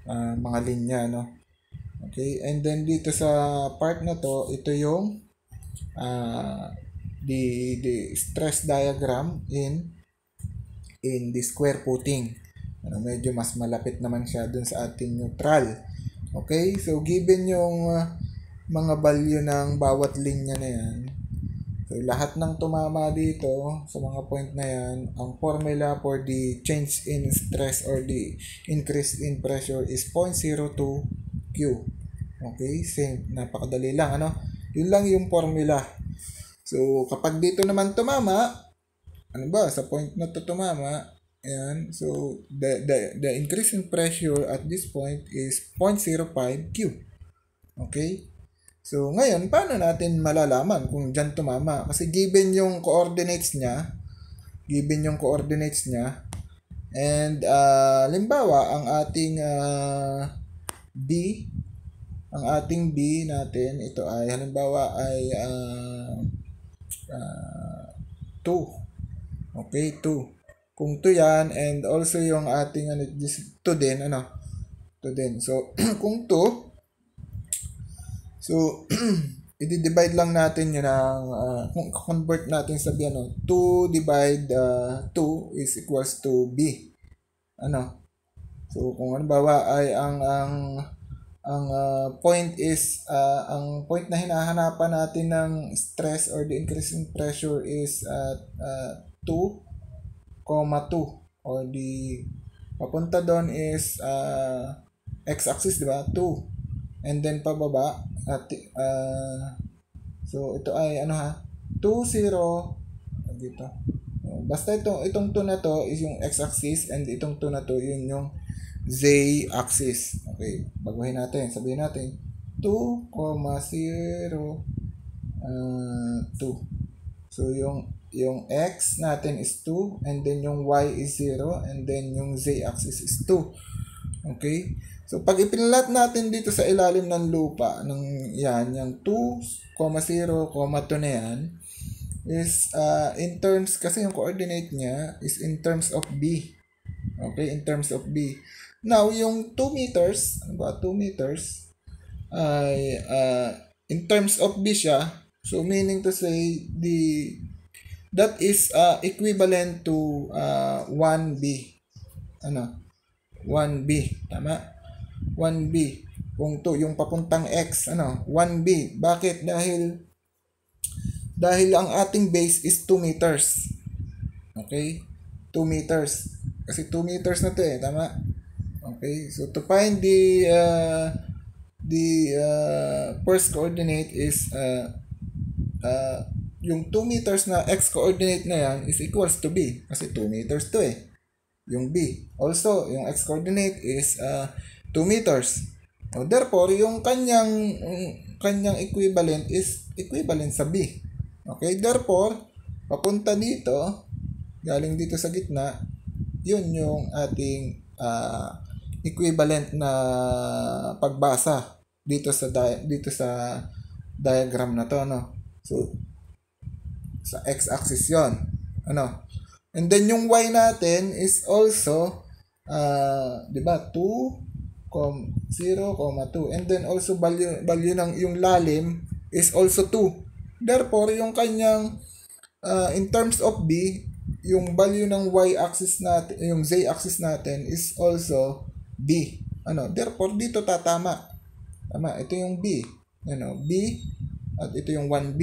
uh, mga linya, no? Okay, and then dito sa part na to, ito yung uh, the, the stress diagram in in the square footing. Ano, medyo mas malapit naman siya dun sa ating neutral. Okay? So, given yung ah, mga value ng bawat linya na yan, so, lahat ng tumama dito sa mga point na yan, ang formula for the change in stress or the increase in pressure is 0.02 Q. Okay? Same. Napakadali lang. Ano? Yun lang yung formula. So, kapag dito naman tumama, ano ba, sa point na to tumama, Ayan. So, the, the, the increase in pressure at this point is 0.05 Q. Okay? So, ngayon, paano natin malalaman kung dyan tumama? Kasi given yung coordinates niya, given yung coordinates niya, and, uh, limbawa, ang ating uh, B, ang ating B natin, ito ay, halimbawa, ay uh, uh, Okay, 2. Kung 2 yan, and also yung ating ano, this, 2 din, ano, 2 din. So, kung 2, so, i-divide lang natin yun ng, uh, convert natin sabi ano, 2 divide uh, ah, 2 is equals to B. Ano? So, kung ano bawa ay ang, ang, ang uh, point is uh, ang point na hinahanapan natin ng stress or the increasing pressure is at uh, uh, 2,2 or the papunta doon is uh, x-axis diba 2 and then pababa at uh, ah, so ito ay ano ha 2 0 dito basta itong, itong 2 na to is yung x-axis and itong 2 na to yun yung z-axis okay baguhin natin sabihin natin 2,0 uh, 2 so yung yung x natin is 2, and then yung y is 0, and then yung z-axis is 2. Okay? So, pag ipinlat natin dito sa ilalim ng lupa, ng yan, yung 2, 0, na yan, is uh, in terms, kasi yung coordinate niya is in terms of b. Okay? In terms of b. Now, yung 2 meters, ano ba, 2 meters, ay, uh, in terms of b siya, so meaning to say, the that is uh, equivalent to uh, 1B. Ano? 1B. Tama? 1B. Kung to, yung papuntang X, ano? 1B. Bakit? Dahil, dahil ang ating base is 2 meters. Okay? 2 meters. Kasi 2 meters na to eh. Tama? Okay? So, to find the, uh, the uh, first coordinate is uh, uh, yung 2 meters na x coordinate na yan is equals to b kasi 2 meters to eh yung b also yung x coordinate is uh, 2 meters so, oh, therefore yung kanyang kanyang equivalent is equivalent sa b okay therefore papunta dito galing dito sa gitna yun yung ating uh, equivalent na pagbasa dito sa dito sa diagram na to no so sa x-axis yon Ano? And then yung y natin is also, uh, di ba, 2, 0 2 And then also value, value ng yung lalim is also 2. Therefore, yung kanyang, uh, in terms of b, yung value ng y-axis natin, yung z-axis natin is also b. Ano, therefore, dito tatama. Tama, ito yung b. Ano, b, at ito yung 1b.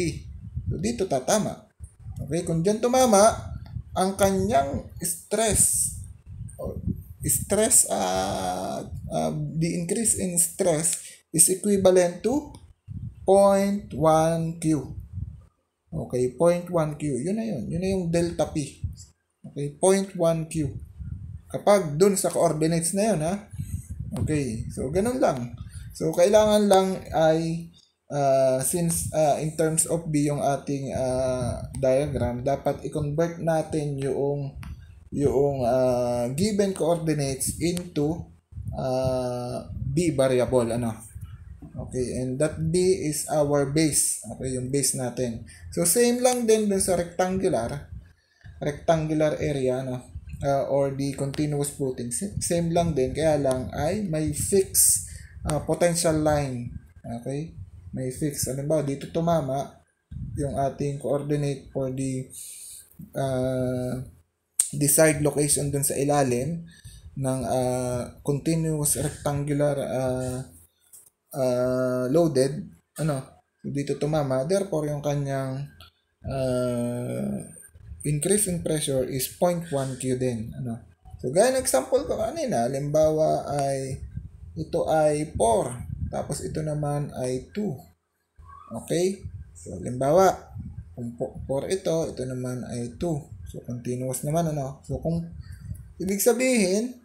So, dito tatama. Okay, kung dyan tumama, ang kanyang stress oh, stress uh, uh, the increase in stress is equivalent to 0.1Q. Okay, 0.1Q. Yun na yun. Yun na yung delta P. Okay, 0.1Q. Kapag dun sa coordinates na yun, ha? Okay, so ganun lang. So, kailangan lang ay uh, since uh, in terms of B yung ating uh, diagram, dapat i-convert natin yung yung uh, given coordinates into uh, B variable ano. Okay, and that B is our base. Okay, yung base natin. So same lang din dun sa rectangular rectangular area ano uh, or the continuous footing. Same lang din kaya lang ay may fixed uh, potential line. Okay? may fix. Halimbawa, dito tumama yung ating coordinate for the uh, desired location dun sa ilalim ng uh, continuous rectangular uh, uh, loaded ano dito tumama therefore yung kanyang uh, increase in pressure is 0.1 q din ano so gaya ng example ko kanina halimbawa ay ito ay 4 tapos ito naman ay 2. Okay? So, limbawa, kung 4 ito, ito naman ay 2. So, continuous naman, ano? So, kung, ibig sabihin,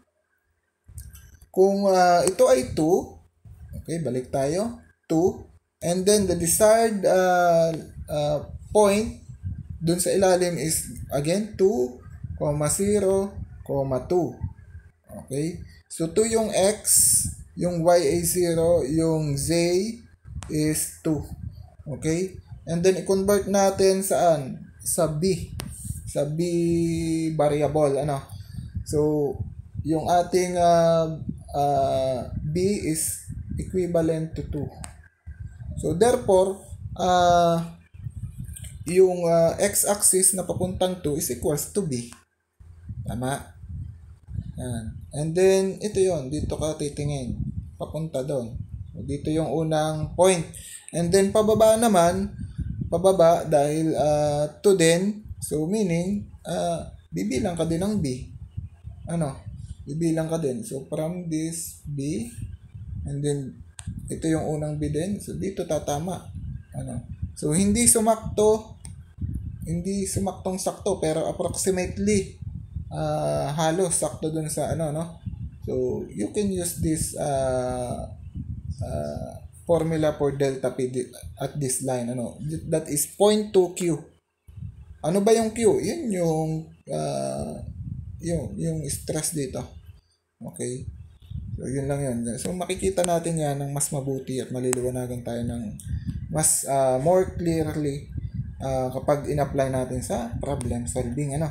kung uh, ito ay 2, okay, balik tayo, 2, and then the desired uh, uh, point dun sa ilalim is, again, 2, 0, 2. Okay? So, 2 yung x, yung y ay 0, yung z is 2. Okay? And then, i-convert natin saan? Sa b. Sa b variable. Ano? So, yung ating uh, uh, b is equivalent to 2. So, therefore, uh, yung uh, x-axis na papuntang 2 is equals to b. Tama? Yan. And then, ito yon Dito ka titingin. Papunta doon. dito yung unang point. And then, pababa naman. Pababa dahil uh, to din. So, meaning, uh, bibilang ka din ng B. Ano? Bibilang ka din. So, from this B. And then, ito yung unang B din. So, dito tatama. Ano? So, hindi sumakto. Hindi sumaktong sakto. Pero approximately uh, halos sakto dun sa ano no so you can use this uh, uh, formula for delta p at this line ano that is 0.2q ano ba yung q yun yung uh, yung yung stress dito okay so yun lang yun so makikita natin yan ng mas mabuti at maliliwanagan tayo ng mas uh, more clearly uh, kapag in-apply natin sa problem solving ano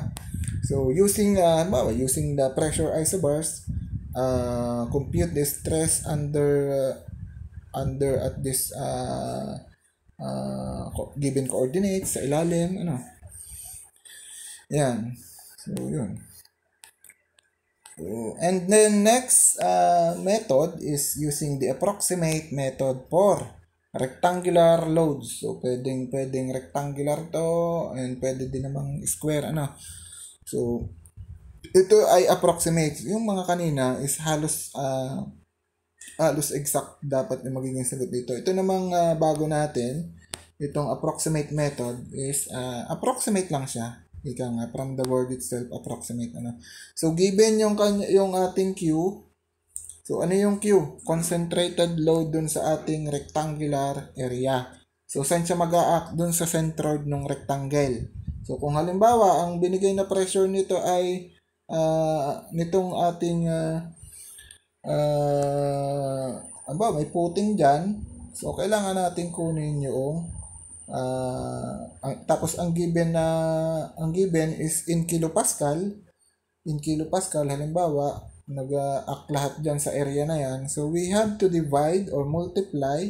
So, using, uh, halimbawa, using the pressure isobars, uh, compute the stress under, uh, under at this uh, uh, given coordinates sa ilalim, ano. Yan. So, yun. So, and then next uh, method is using the approximate method for rectangular loads. So, pwedeng, pwedeng rectangular to and pwede din namang square, ano. So, ito ay approximate. Yung mga kanina is halos uh, halos exact dapat yung magiging sagot dito. Ito namang uh, bago natin, itong approximate method is uh, approximate lang siya. Ika nga, from the word itself, approximate. Ano. So, given yung, kanya, yung ating Q, so ano yung Q? Concentrated load dun sa ating rectangular area. So, saan siya mag a Dun sa centroid ng rectangle. So kung halimbawa ang binigay na pressure nito ay uh, nitong ating uh, uh, aba, may puting dyan. So kailangan natin kunin yung uh, ang, tapos ang given na ang given is in kilopascal in kilopascal halimbawa nag-act lahat dyan sa area na yan so we have to divide or multiply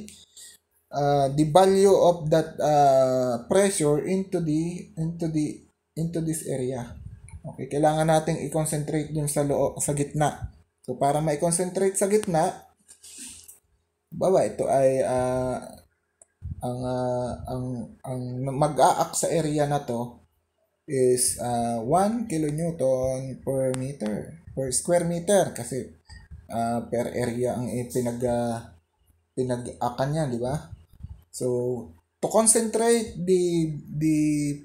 uh, the value of that uh, pressure into the into the into this area. Okay, kailangan nating i-concentrate dun sa loo, sa gitna. So para ma-concentrate sa gitna, bawa ito ay uh, ang uh, ang ang mag-aak sa area na to is uh, 1 kilonewton per meter per square meter kasi uh, per area ang pinag uh, pinag-akan niya, di ba? So, to concentrate the the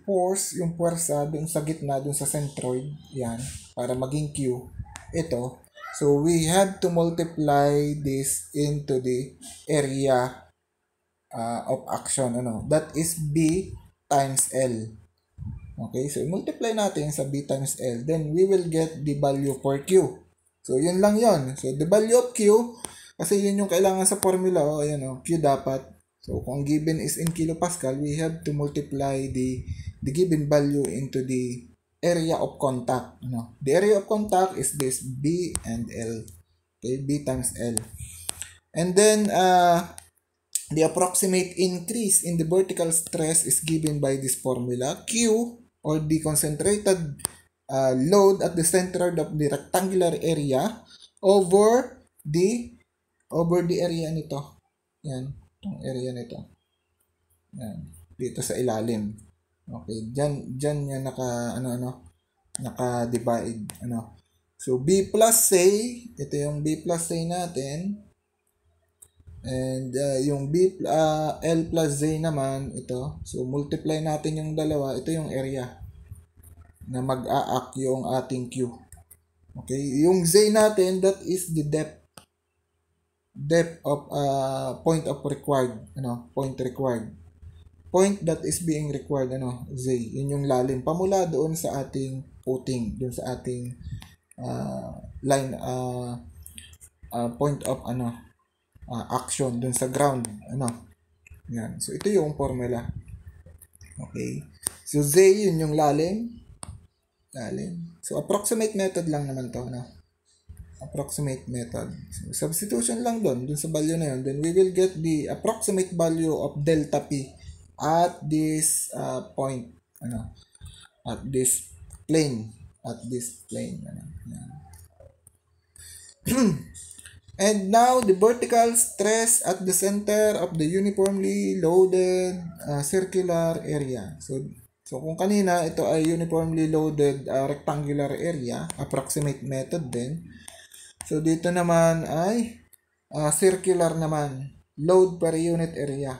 force, yung puwersa dun sa gitna, dun sa centroid, yan, para maging Q, ito. So, we have to multiply this into the area uh, of action, ano, that is B times L. Okay, so multiply natin sa B times L, then we will get the value for Q. So, yun lang yon So, the value of Q, kasi yun yung kailangan sa formula, o, oh, ayan, oh, Q dapat So kung given is in kilopascal, we have to multiply the the given value into the area of contact. No, The area of contact is this B and L. Okay, B times L. And then, uh, the approximate increase in the vertical stress is given by this formula. Q, or the concentrated uh, load at the center of the rectangular area over the over the area nito. Yan itong area nito. Yan. Dito sa ilalim. Okay, diyan diyan niya naka ano ano naka-divide ano. So B plus A, ito yung B plus A natin. And uh, yung B uh, L plus Z naman ito. So multiply natin yung dalawa, ito yung area na mag-a-act yung ating Q. Okay, yung Z natin that is the depth depth of uh, point of required ano point required point that is being required ano z yun yung lalim pamula doon sa ating footing doon sa ating uh, line uh, uh, point of ano uh, action doon sa ground ano yan so ito yung formula okay so z yun yung lalim lalim so approximate method lang naman to ano approximate method. So, substitution lang doon, dun sa value na yun. Then we will get the approximate value of delta P at this uh, point, ano, at this plane, at this plane. Ano, yan. And now the vertical stress at the center of the uniformly loaded uh, circular area. So so kung kanina ito ay uniformly loaded uh, rectangular area, approximate method din. So, dito naman ay uh, circular naman. Load per unit area.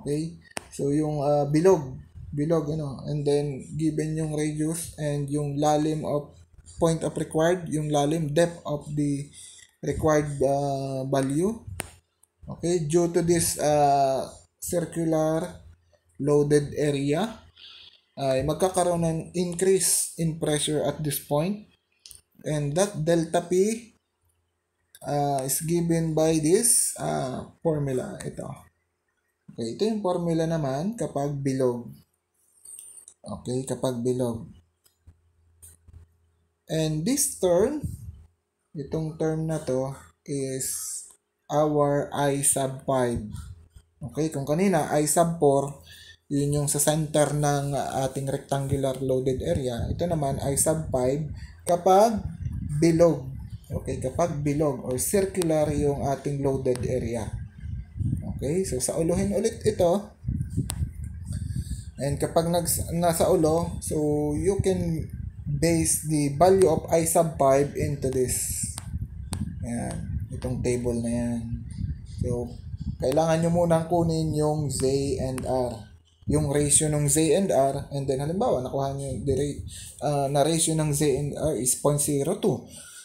Okay? So, yung uh, bilog. Bilog, ano. And then, given yung radius and yung lalim of point of required, yung lalim, depth of the required uh, value. Okay? Due to this uh, circular loaded area, ay magkakaroon ng increase in pressure at this point. And that delta P uh, is given by this uh, formula. Ito. Okay, ito yung formula naman kapag bilog. Okay, kapag bilog. And this term, itong term na to, is our I sub 5. Okay, kung kanina I sub 4, yun yung sa center ng ating rectangular loaded area. Ito naman I sub 5 kapag bilog Okay, kapag bilog or circular yung ating loaded area. Okay, so sa ulohin ulit ito. And kapag nags, nasa ulo, so you can base the value of I sub 5 into this. Ayan, itong table na yan. So, kailangan nyo munang kunin yung Z and R yung ratio ng Z and R and then halimbawa nakuha niyo yung uh, na ratio ng Z and R is 0.02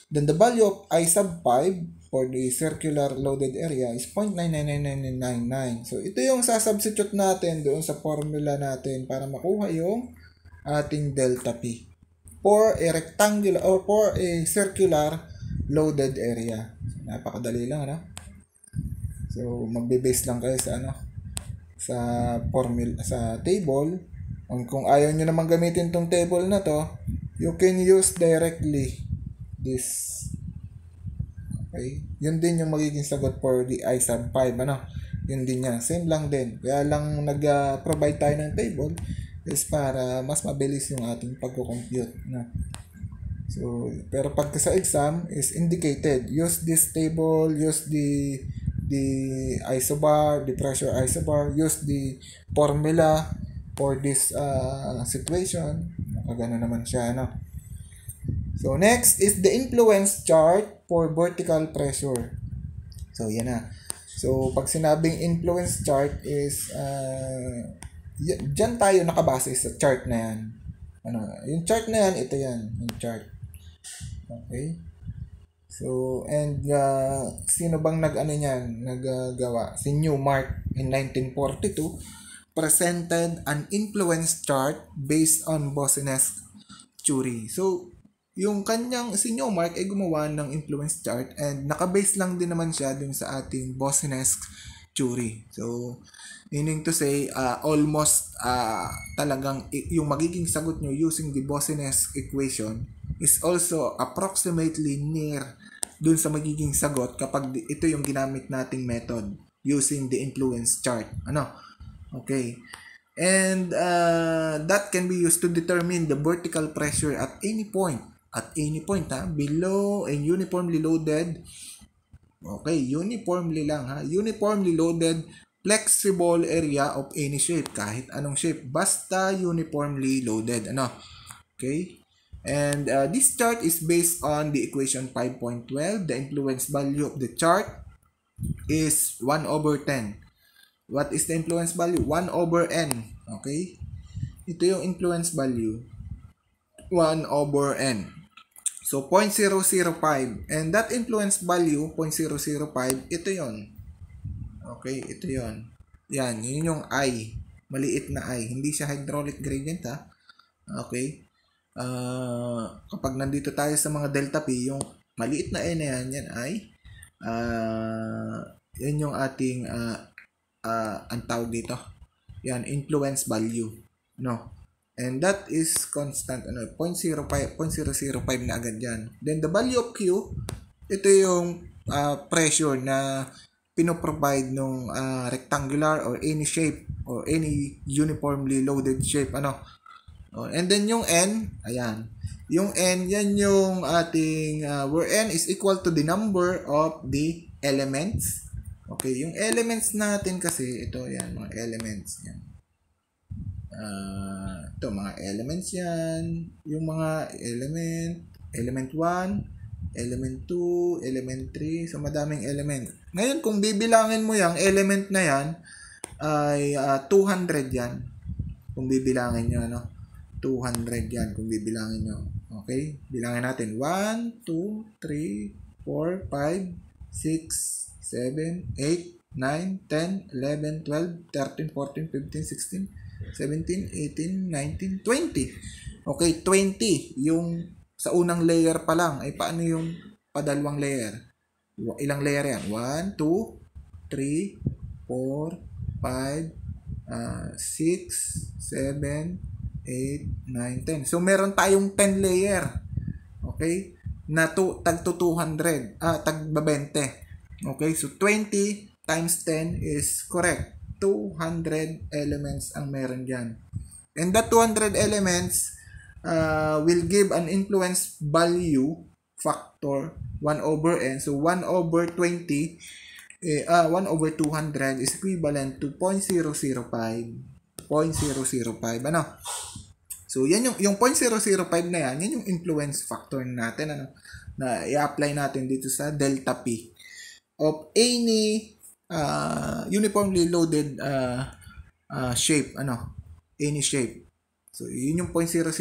Then the value of I sub 5 for the circular loaded area is 0.999999. So ito yung sasubstitute natin doon sa formula natin para makuha yung ating delta P for a rectangular or for a circular loaded area. So, napakadali lang, ano? So magbe-base lang kayo sa ano sa formula sa table. Kung, kung ayaw niyo naman gamitin tong table na to, you can use directly this. Okay? Yun din yung magiging sagot for the I 5. Ano? Yun din yan. Same lang din. Kaya lang nag-provide tayo ng table is para mas mabilis yung ating pagko-compute. Na. So, pero pag sa exam is indicated, use this table, use the the isobar, the pressure isobar, use the formula for this uh, situation. Nakagano naman siya, ano. So, next is the influence chart for vertical pressure. So, yan na. So, pag sinabing influence chart is, uh, dyan tayo nakabase sa chart na yan. Ano, yung chart na yan, ito yan, yung chart. Okay? So, and uh, sino bang nag-ano niyan, nagagawa? Uh, si Newmark in 1942 presented an influence chart based on Bosse's theory. So, yung kanyang, si New Mark ay gumawa ng influence chart and nakabase lang din naman siya dun sa ating Bosnian-esque jury. So, meaning to say, uh, almost uh, talagang yung magiging sagot nyo using the bosnian equation is also approximately near dun sa magiging sagot kapag ito yung ginamit nating method using the influence chart. Ano? Okay. And uh, that can be used to determine the vertical pressure at any point at any point ha, below and uniformly loaded. Okay, uniformly lang ha. Uniformly loaded, flexible area of any shape, kahit anong shape. Basta uniformly loaded. Ano? Okay? And uh, this chart is based on the equation 5.12. The influence value of the chart is 1 over 10. What is the influence value? 1 over n. Okay? Ito yung influence value. 1 over n. So 0.005 and that influence value 0.005 ito 'yon. Okay, ito 'yon. Yan, yun yung I. Maliit na I. Hindi siya hydraulic gradient ha. Okay. Uh, kapag nandito tayo sa mga delta P, yung maliit na N na yan, yan ay uh, yan yung ating uh, uh, ang tawag dito. Yan, influence value. No? And that is constant, ano, 0.05, 0.005 na agad yan. Then the value of Q, ito yung uh, pressure na pinoprovide ng uh, ah, rectangular or any shape or any uniformly loaded shape, ano. Oh, and then yung N, ayan. Yung N, yan yung ating, uh, where N is equal to the number of the elements. Okay, yung elements natin kasi, ito, yan, mga elements, yan. Uh, ito, mga elements yan. Yung mga element, element 1, element 2, element 3. So, madaming element. Ngayon, kung bibilangin mo yung element na yan, ay uh, ah, 200 yan. Kung bibilangin nyo, ano? 200 yan kung bibilangin nyo. Okay? Bilangin natin. 1, 2, 3, 4, 5, 6, 7, 8, 9, 10, 11, 12, 13, 14, 15, 16, 17, 18, 19, 20. Okay, 20. Yung sa unang layer pa lang, ay eh, paano yung padalwang layer? Ilang layer yan? 1, 2, 3, 4, 5, uh, 6, 7, 8, 9, 10. So, meron tayong 10 layer. Okay? Na to, tag to 200. Ah, tag 20. Okay? So, 20 times 10 is correct. 200 elements ang meron dyan. And that 200 elements uh, will give an influence value factor 1 over n. So 1 over 20, eh, uh, ah, 1 over 200 is equivalent to 0.005. 0.005. Ano? So yan yung, yung 0.005 na yan, yan yung influence factor natin ano, na i-apply natin dito sa delta P of any uh, uniformly loaded uh, uh, shape, ano, any shape. So, yun yung 0.005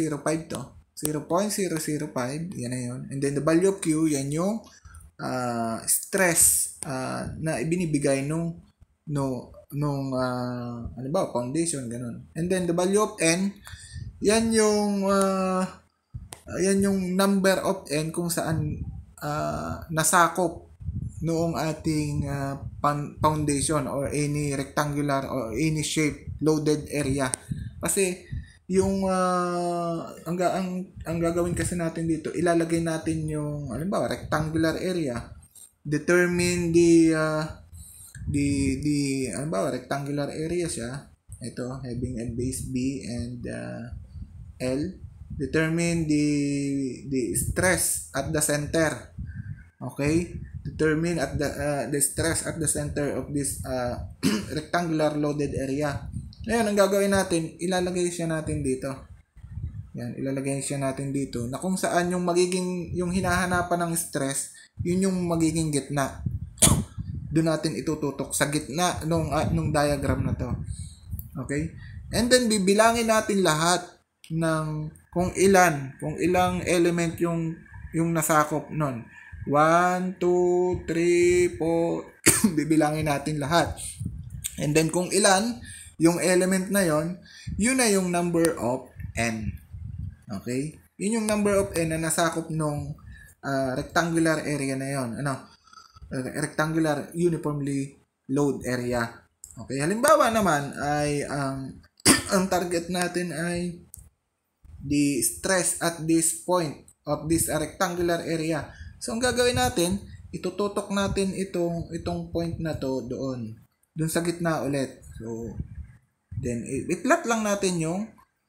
to. 0.005, yan na yun. And then, the value of Q, yan yung uh, stress uh, na ibinibigay nung no nung uh, ano ba foundation ganun and then the value of n yan yung uh, yan yung number of n kung saan uh, nasakop noong ating uh, foundation or any rectangular or any shape loaded area. Kasi yung uh, ang, ang ang gagawin kasi natin dito, ilalagay natin yung halimbawa rectangular area determine the uh, the the halimbawa rectangular area siya. Ito having a base B and uh, L determine the the stress at the center. Okay? determine at the, uh, the stress at the center of this uh, rectangular loaded area. Ngayon, ang gagawin natin, ilalagay siya natin dito. Yan, ilalagay siya natin dito na kung saan yung magiging, yung hinahanapan ng stress, yun yung magiging gitna. Doon natin itututok sa gitna nung, uh, nung diagram na to. Okay? And then, bibilangin natin lahat ng kung ilan, kung ilang element yung, yung nasakop nun. 1, 2, 3, 4. Bibilangin natin lahat. And then kung ilan, yung element na yon, yun na yung number of n. Okay? Yun yung number of n na nasakop nung uh, rectangular area na yon. Ano? rectangular uniformly load area. Okay? Halimbawa naman ay ang um, ang target natin ay the stress at this point of this ah, rectangular area So ang gagawin natin, itututok natin itong itong point na to doon. Doon sa gitna ulit. So then i-plot lang natin yung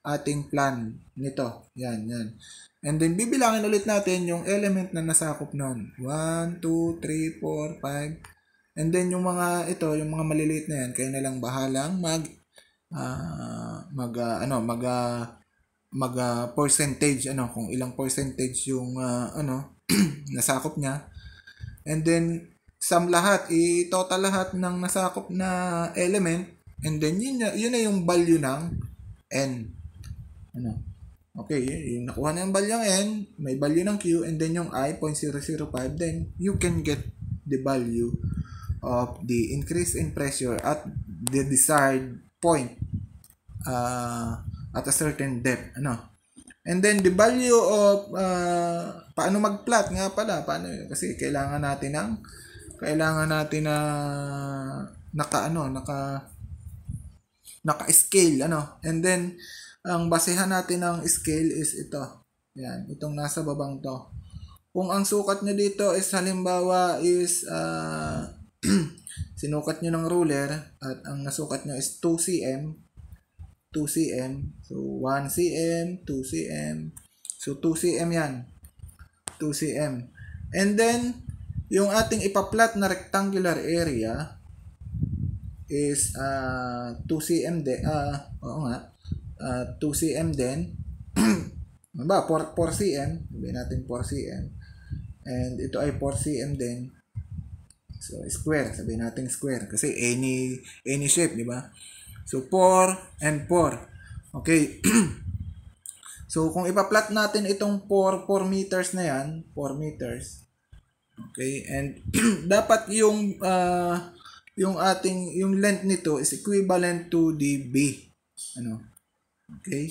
ating plan nito. Yan, yan. And then bibilangin ulit natin yung element na nasakop noon. 1 2 3 4 5 And then yung mga ito, yung mga maliliit na yan, kayo na lang bahalang mag uh, mag uh, ano, mag uh, mag uh, percentage ano kung ilang percentage yung uh, ano nasakop niya. And then, sum lahat, i-total lahat ng nasakop na element. And then, yun na, yun na yung value ng n. Ano? Okay, yung nakuha na yung value ng n, may value ng q, and then yung i, 0.005, then you can get the value of the increase in pressure at the desired point uh, at a certain depth. Ano? And then the value of uh, paano mag-plot nga pala, paano yun? Kasi kailangan natin ng kailangan natin na naka ano, naka naka-scale ano. And then ang basehan natin ng scale is ito. Yan, itong nasa babang to. Kung ang sukat nyo dito is halimbawa is uh, sinukat niyo ng ruler at ang nasukat niyo is 2 cm 2 cm. So, 1 cm, 2 cm. So, 2 cm yan. 2 cm. And then, yung ating ipa-plot na rectangular area is uh, ah, 2 cm de Uh, ah, oo nga. Uh, ah, 2 cm din. Ano ba 4, 4 cm. Sabihin natin 4 cm. And ito ay 4 cm din. So, square. Sabihin natin square. Kasi any, any shape, di ba? So, 4 and 4. Okay. so, kung ipa-plot natin itong 4, 4 meters na yan, 4 meters. Okay, and dapat yung uh, yung ating yung length nito is equivalent to dB. Ano? Okay?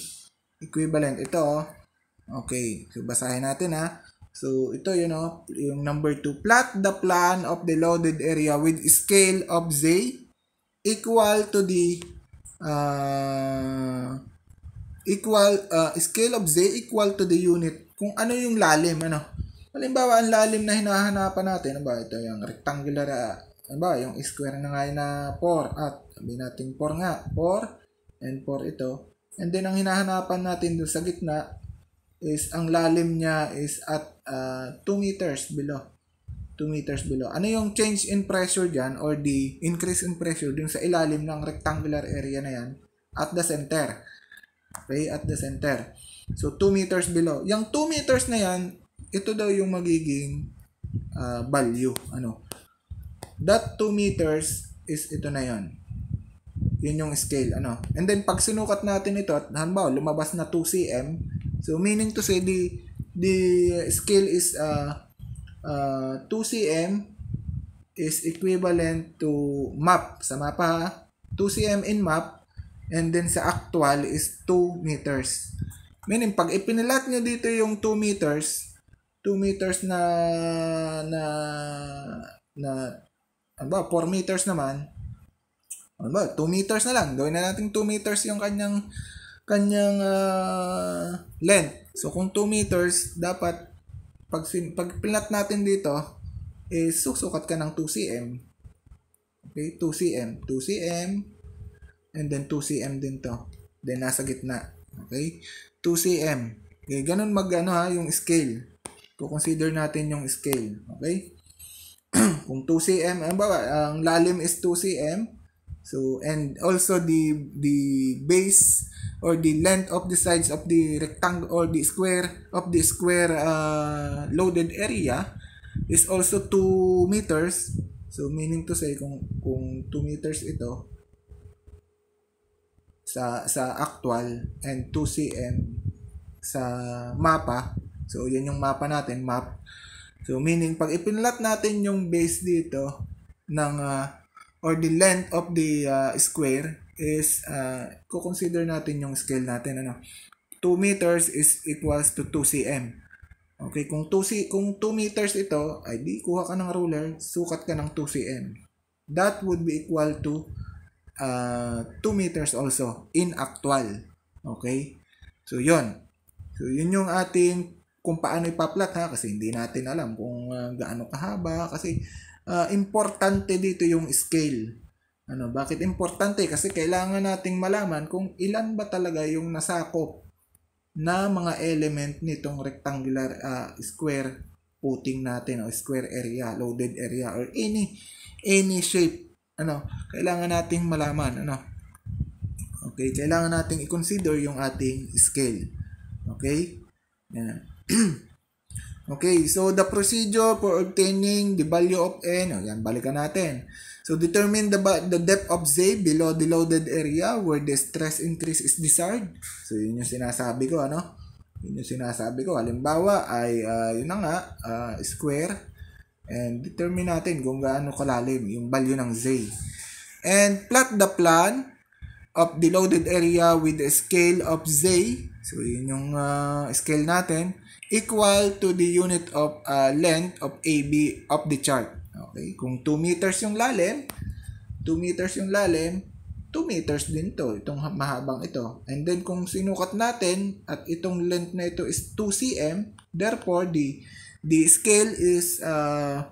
Equivalent ito. Oh. Okay, so basahin natin ha. Ah. So ito you know, yung number 2, plot the plan of the loaded area with scale of z equal to the uh, equal uh, scale of z equal to the unit kung ano yung lalim ano halimbawa ang lalim na hinahanapan natin ano ba ito yung rectangular uh, ano ba yung square na nga na 4 at sabi natin 4 nga 4 and 4 ito and then ang hinahanapan natin doon sa gitna is ang lalim niya is at uh, ah, 2 meters below 2 meters below. Ano yung change in pressure dyan or the increase in pressure dun sa ilalim ng rectangular area na yan at the center. Okay, at the center. So, 2 meters below. Yung 2 meters na yan, ito daw yung magiging uh, value. Ano? That 2 meters is ito na yon Yun yung scale. Ano? And then, pag sinukat natin ito, at halimbawa, lumabas na 2 cm. So, meaning to say, the, the scale is uh, uh, ah, 2 cm is equivalent to map. Sa mapa 2 cm in map and then sa actual is 2 meters. Meaning pag ipinilat nyo dito yung 2 meters, 2 meters na na na ano ba, 4 meters naman. Ano ba, 2 meters na lang. Gawin na natin 2 meters yung kanyang kanyang uh, length. So kung 2 meters, dapat pag, pag pinat natin dito, is eh, susukat ka ng 2 cm. Okay, 2 cm. 2 cm. And then 2 cm din to. Then nasa gitna. Okay? 2 cm. Okay, ganun mag ano ha, yung scale. Kukonsider natin yung scale. Okay? Kung 2 cm, ang, bawa, ang lalim is 2 cm, So, and also the, the base or the length of the sides of the rectangle or the square of the square uh, loaded area is also 2 meters. So, meaning to say kung, kung 2 meters ito sa, sa actual and 2 cm sa mapa. So, yan yung mapa natin, map. So, meaning pag ipinlat natin yung base dito ng uh, or the length of the uh, square is uh, consider natin yung scale natin ano 2 meters is equals to 2 cm okay kung 2 c kung 2 meters ito ay di kuha ka ng ruler sukat ka ng 2 cm that would be equal to uh, 2 meters also in actual okay so yon so yun yung ating kung paano ipaplat ha kasi hindi natin alam kung uh, gaano kahaba kasi uh, importante dito yung scale. Ano, bakit importante? Kasi kailangan nating malaman kung ilan ba talaga yung nasakop na mga element nitong rectangular uh, square puting natin o square area, loaded area or any any shape. Ano, kailangan nating malaman, ano. Okay, kailangan nating i-consider yung ating scale. Okay? Yan. Okay, so the procedure for obtaining the value of N, oh, balikan natin. So determine the, the depth of Z below the loaded area where the stress increase is desired. So yun yung sinasabi ko, ano? Yun yung sinasabi ko. Halimbawa ay, uh, yun na nga, uh, square. And determine natin kung gaano kalalim yung value ng Z. And plot the plan of the loaded area with the scale of Z. So yun yung uh, scale natin equal to the unit of uh, length of AB of the chart. Okay? Kung 2 meters yung lalim, 2 meters yung lalim, 2 meters din to, itong mahabang ito. And then kung sinukat natin at itong length na ito is 2 cm, therefore the the scale is uh,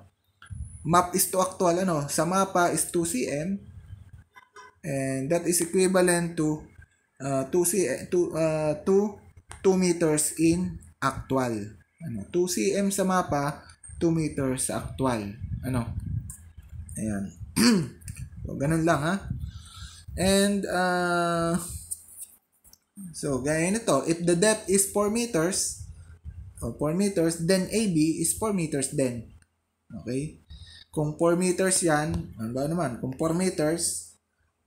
map is to actual ano, sa mapa is 2 cm and that is equivalent to uh, 2 cm, 2 uh, 2 2 meters in actual. Ano, 2 cm sa mapa, 2 meters sa actual. Ano? Ayan. so, ganun lang ha. And, uh, so, gaya nito, if the depth is 4 meters, or 4 meters, then AB is 4 meters then. Okay? Kung 4 meters yan, ano ba naman? Kung 4 meters,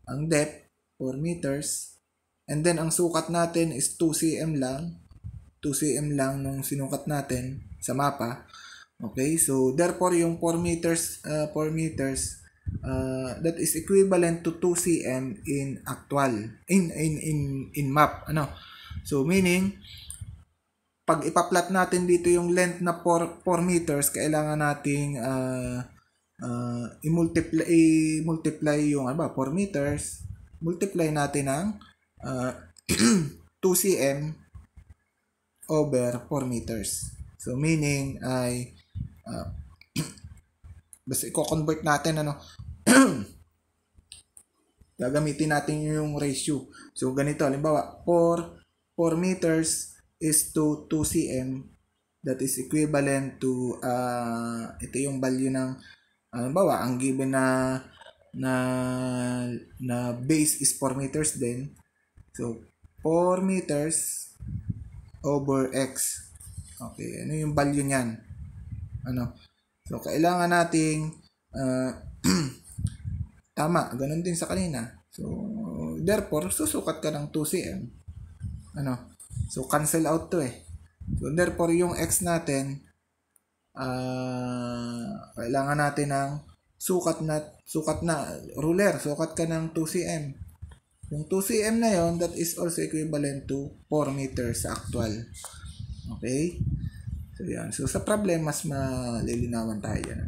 ang depth, 4 meters, and then ang sukat natin is 2 cm lang, 2cm lang nung sinukat natin sa mapa. Okay, so therefore yung 4 meters, uh, 4 meters, uh, that is equivalent to 2 cm in actual, in, in, in, in map. Ano? So meaning, pag ipa natin dito yung length na 4, 4 meters, kailangan nating uh, uh, i-multiply, i-multiply yung ano ba, 4 meters, multiply natin ng uh, 2 cm over 4 meters. So, meaning ay, uh, basta i-convert natin, ano, gagamitin natin yung ratio. So, ganito, halimbawa, 4, 4 meters is to 2 cm. That is equivalent to, uh, ito yung value ng, halimbawa, ang given na, na, na base is 4 meters din. So, 4 meters over x. Okay, ano yung value niyan? Ano? So, kailangan nating uh, tama, ganun din sa kanina. So, therefore, susukat ka ng 2cm. Ano? So, cancel out to eh. So, therefore, yung x natin, uh, kailangan natin ng sukat na, sukat na, ruler, sukat ka ng 2cm. Yung 2 cm na yon that is also equivalent to 4 meters sa actual. Okay? So, yan. So, sa problem, mas malilinawan tayo.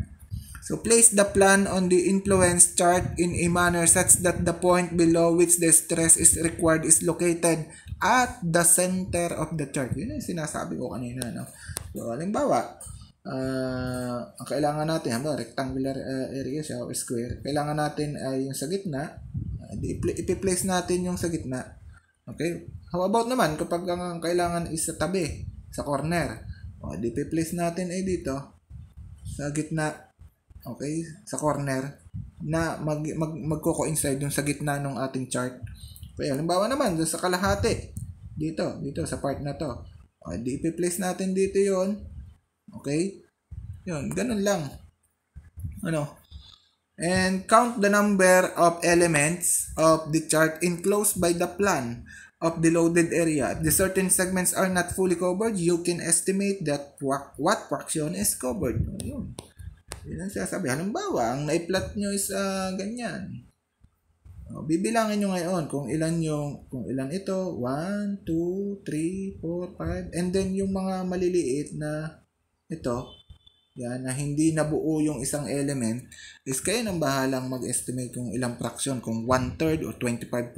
So, place the plan on the influence chart in a manner such that the point below which the stress is required is located at the center of the chart. Yun yung sinasabi ko kanina. No? So, halimbawa, uh, ang kailangan natin, halimbawa, rectangular uh, area siya o square, kailangan natin ay uh, yung sa gitna, ipi-place natin yung sa gitna. Okay? How about naman kapag ang kailangan is sa tabi, sa corner. O, di place natin ay eh dito sa gitna. Okay? Sa corner na mag, mag, magko-coincide yung sa gitna ng ating chart. Okay, halimbawa naman, sa kalahati. Dito, dito sa part na to. O, di place natin dito yon Okay? 'Yon, ganun lang. Ano? and count the number of elements of the chart enclosed by the plan of the loaded area. If the certain segments are not fully covered, you can estimate that what fraction is covered. Ayun. Yun ang sasabi. Halimbawa, ang naiplot nyo is uh, ganyan. O, oh, bibilangin nyo ngayon kung ilan yung, kung ilan ito. 1, 2, 3, 4, 5. And then yung mga maliliit na ito, yan, na hindi nabuo yung isang element, is kayo nang bahalang mag-estimate kung ilang fraction, kung 1 third or 25%,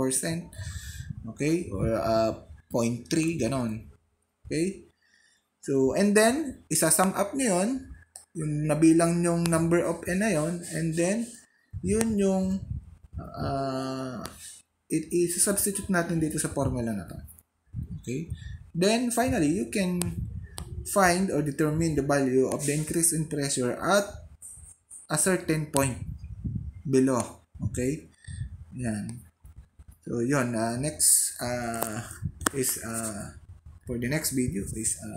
okay, or uh, 0.3, ganon. Okay? So, and then, isa-sum up nyo yun, yung nabilang yung number of n na yun, and then, yun yung, uh, it, is substitute natin dito sa formula na to. Okay? Then, finally, you can find or determine the value of the increase in pressure at a certain point below. Okay? Yan. So, yun. Uh, next uh, is uh, for the next video is uh,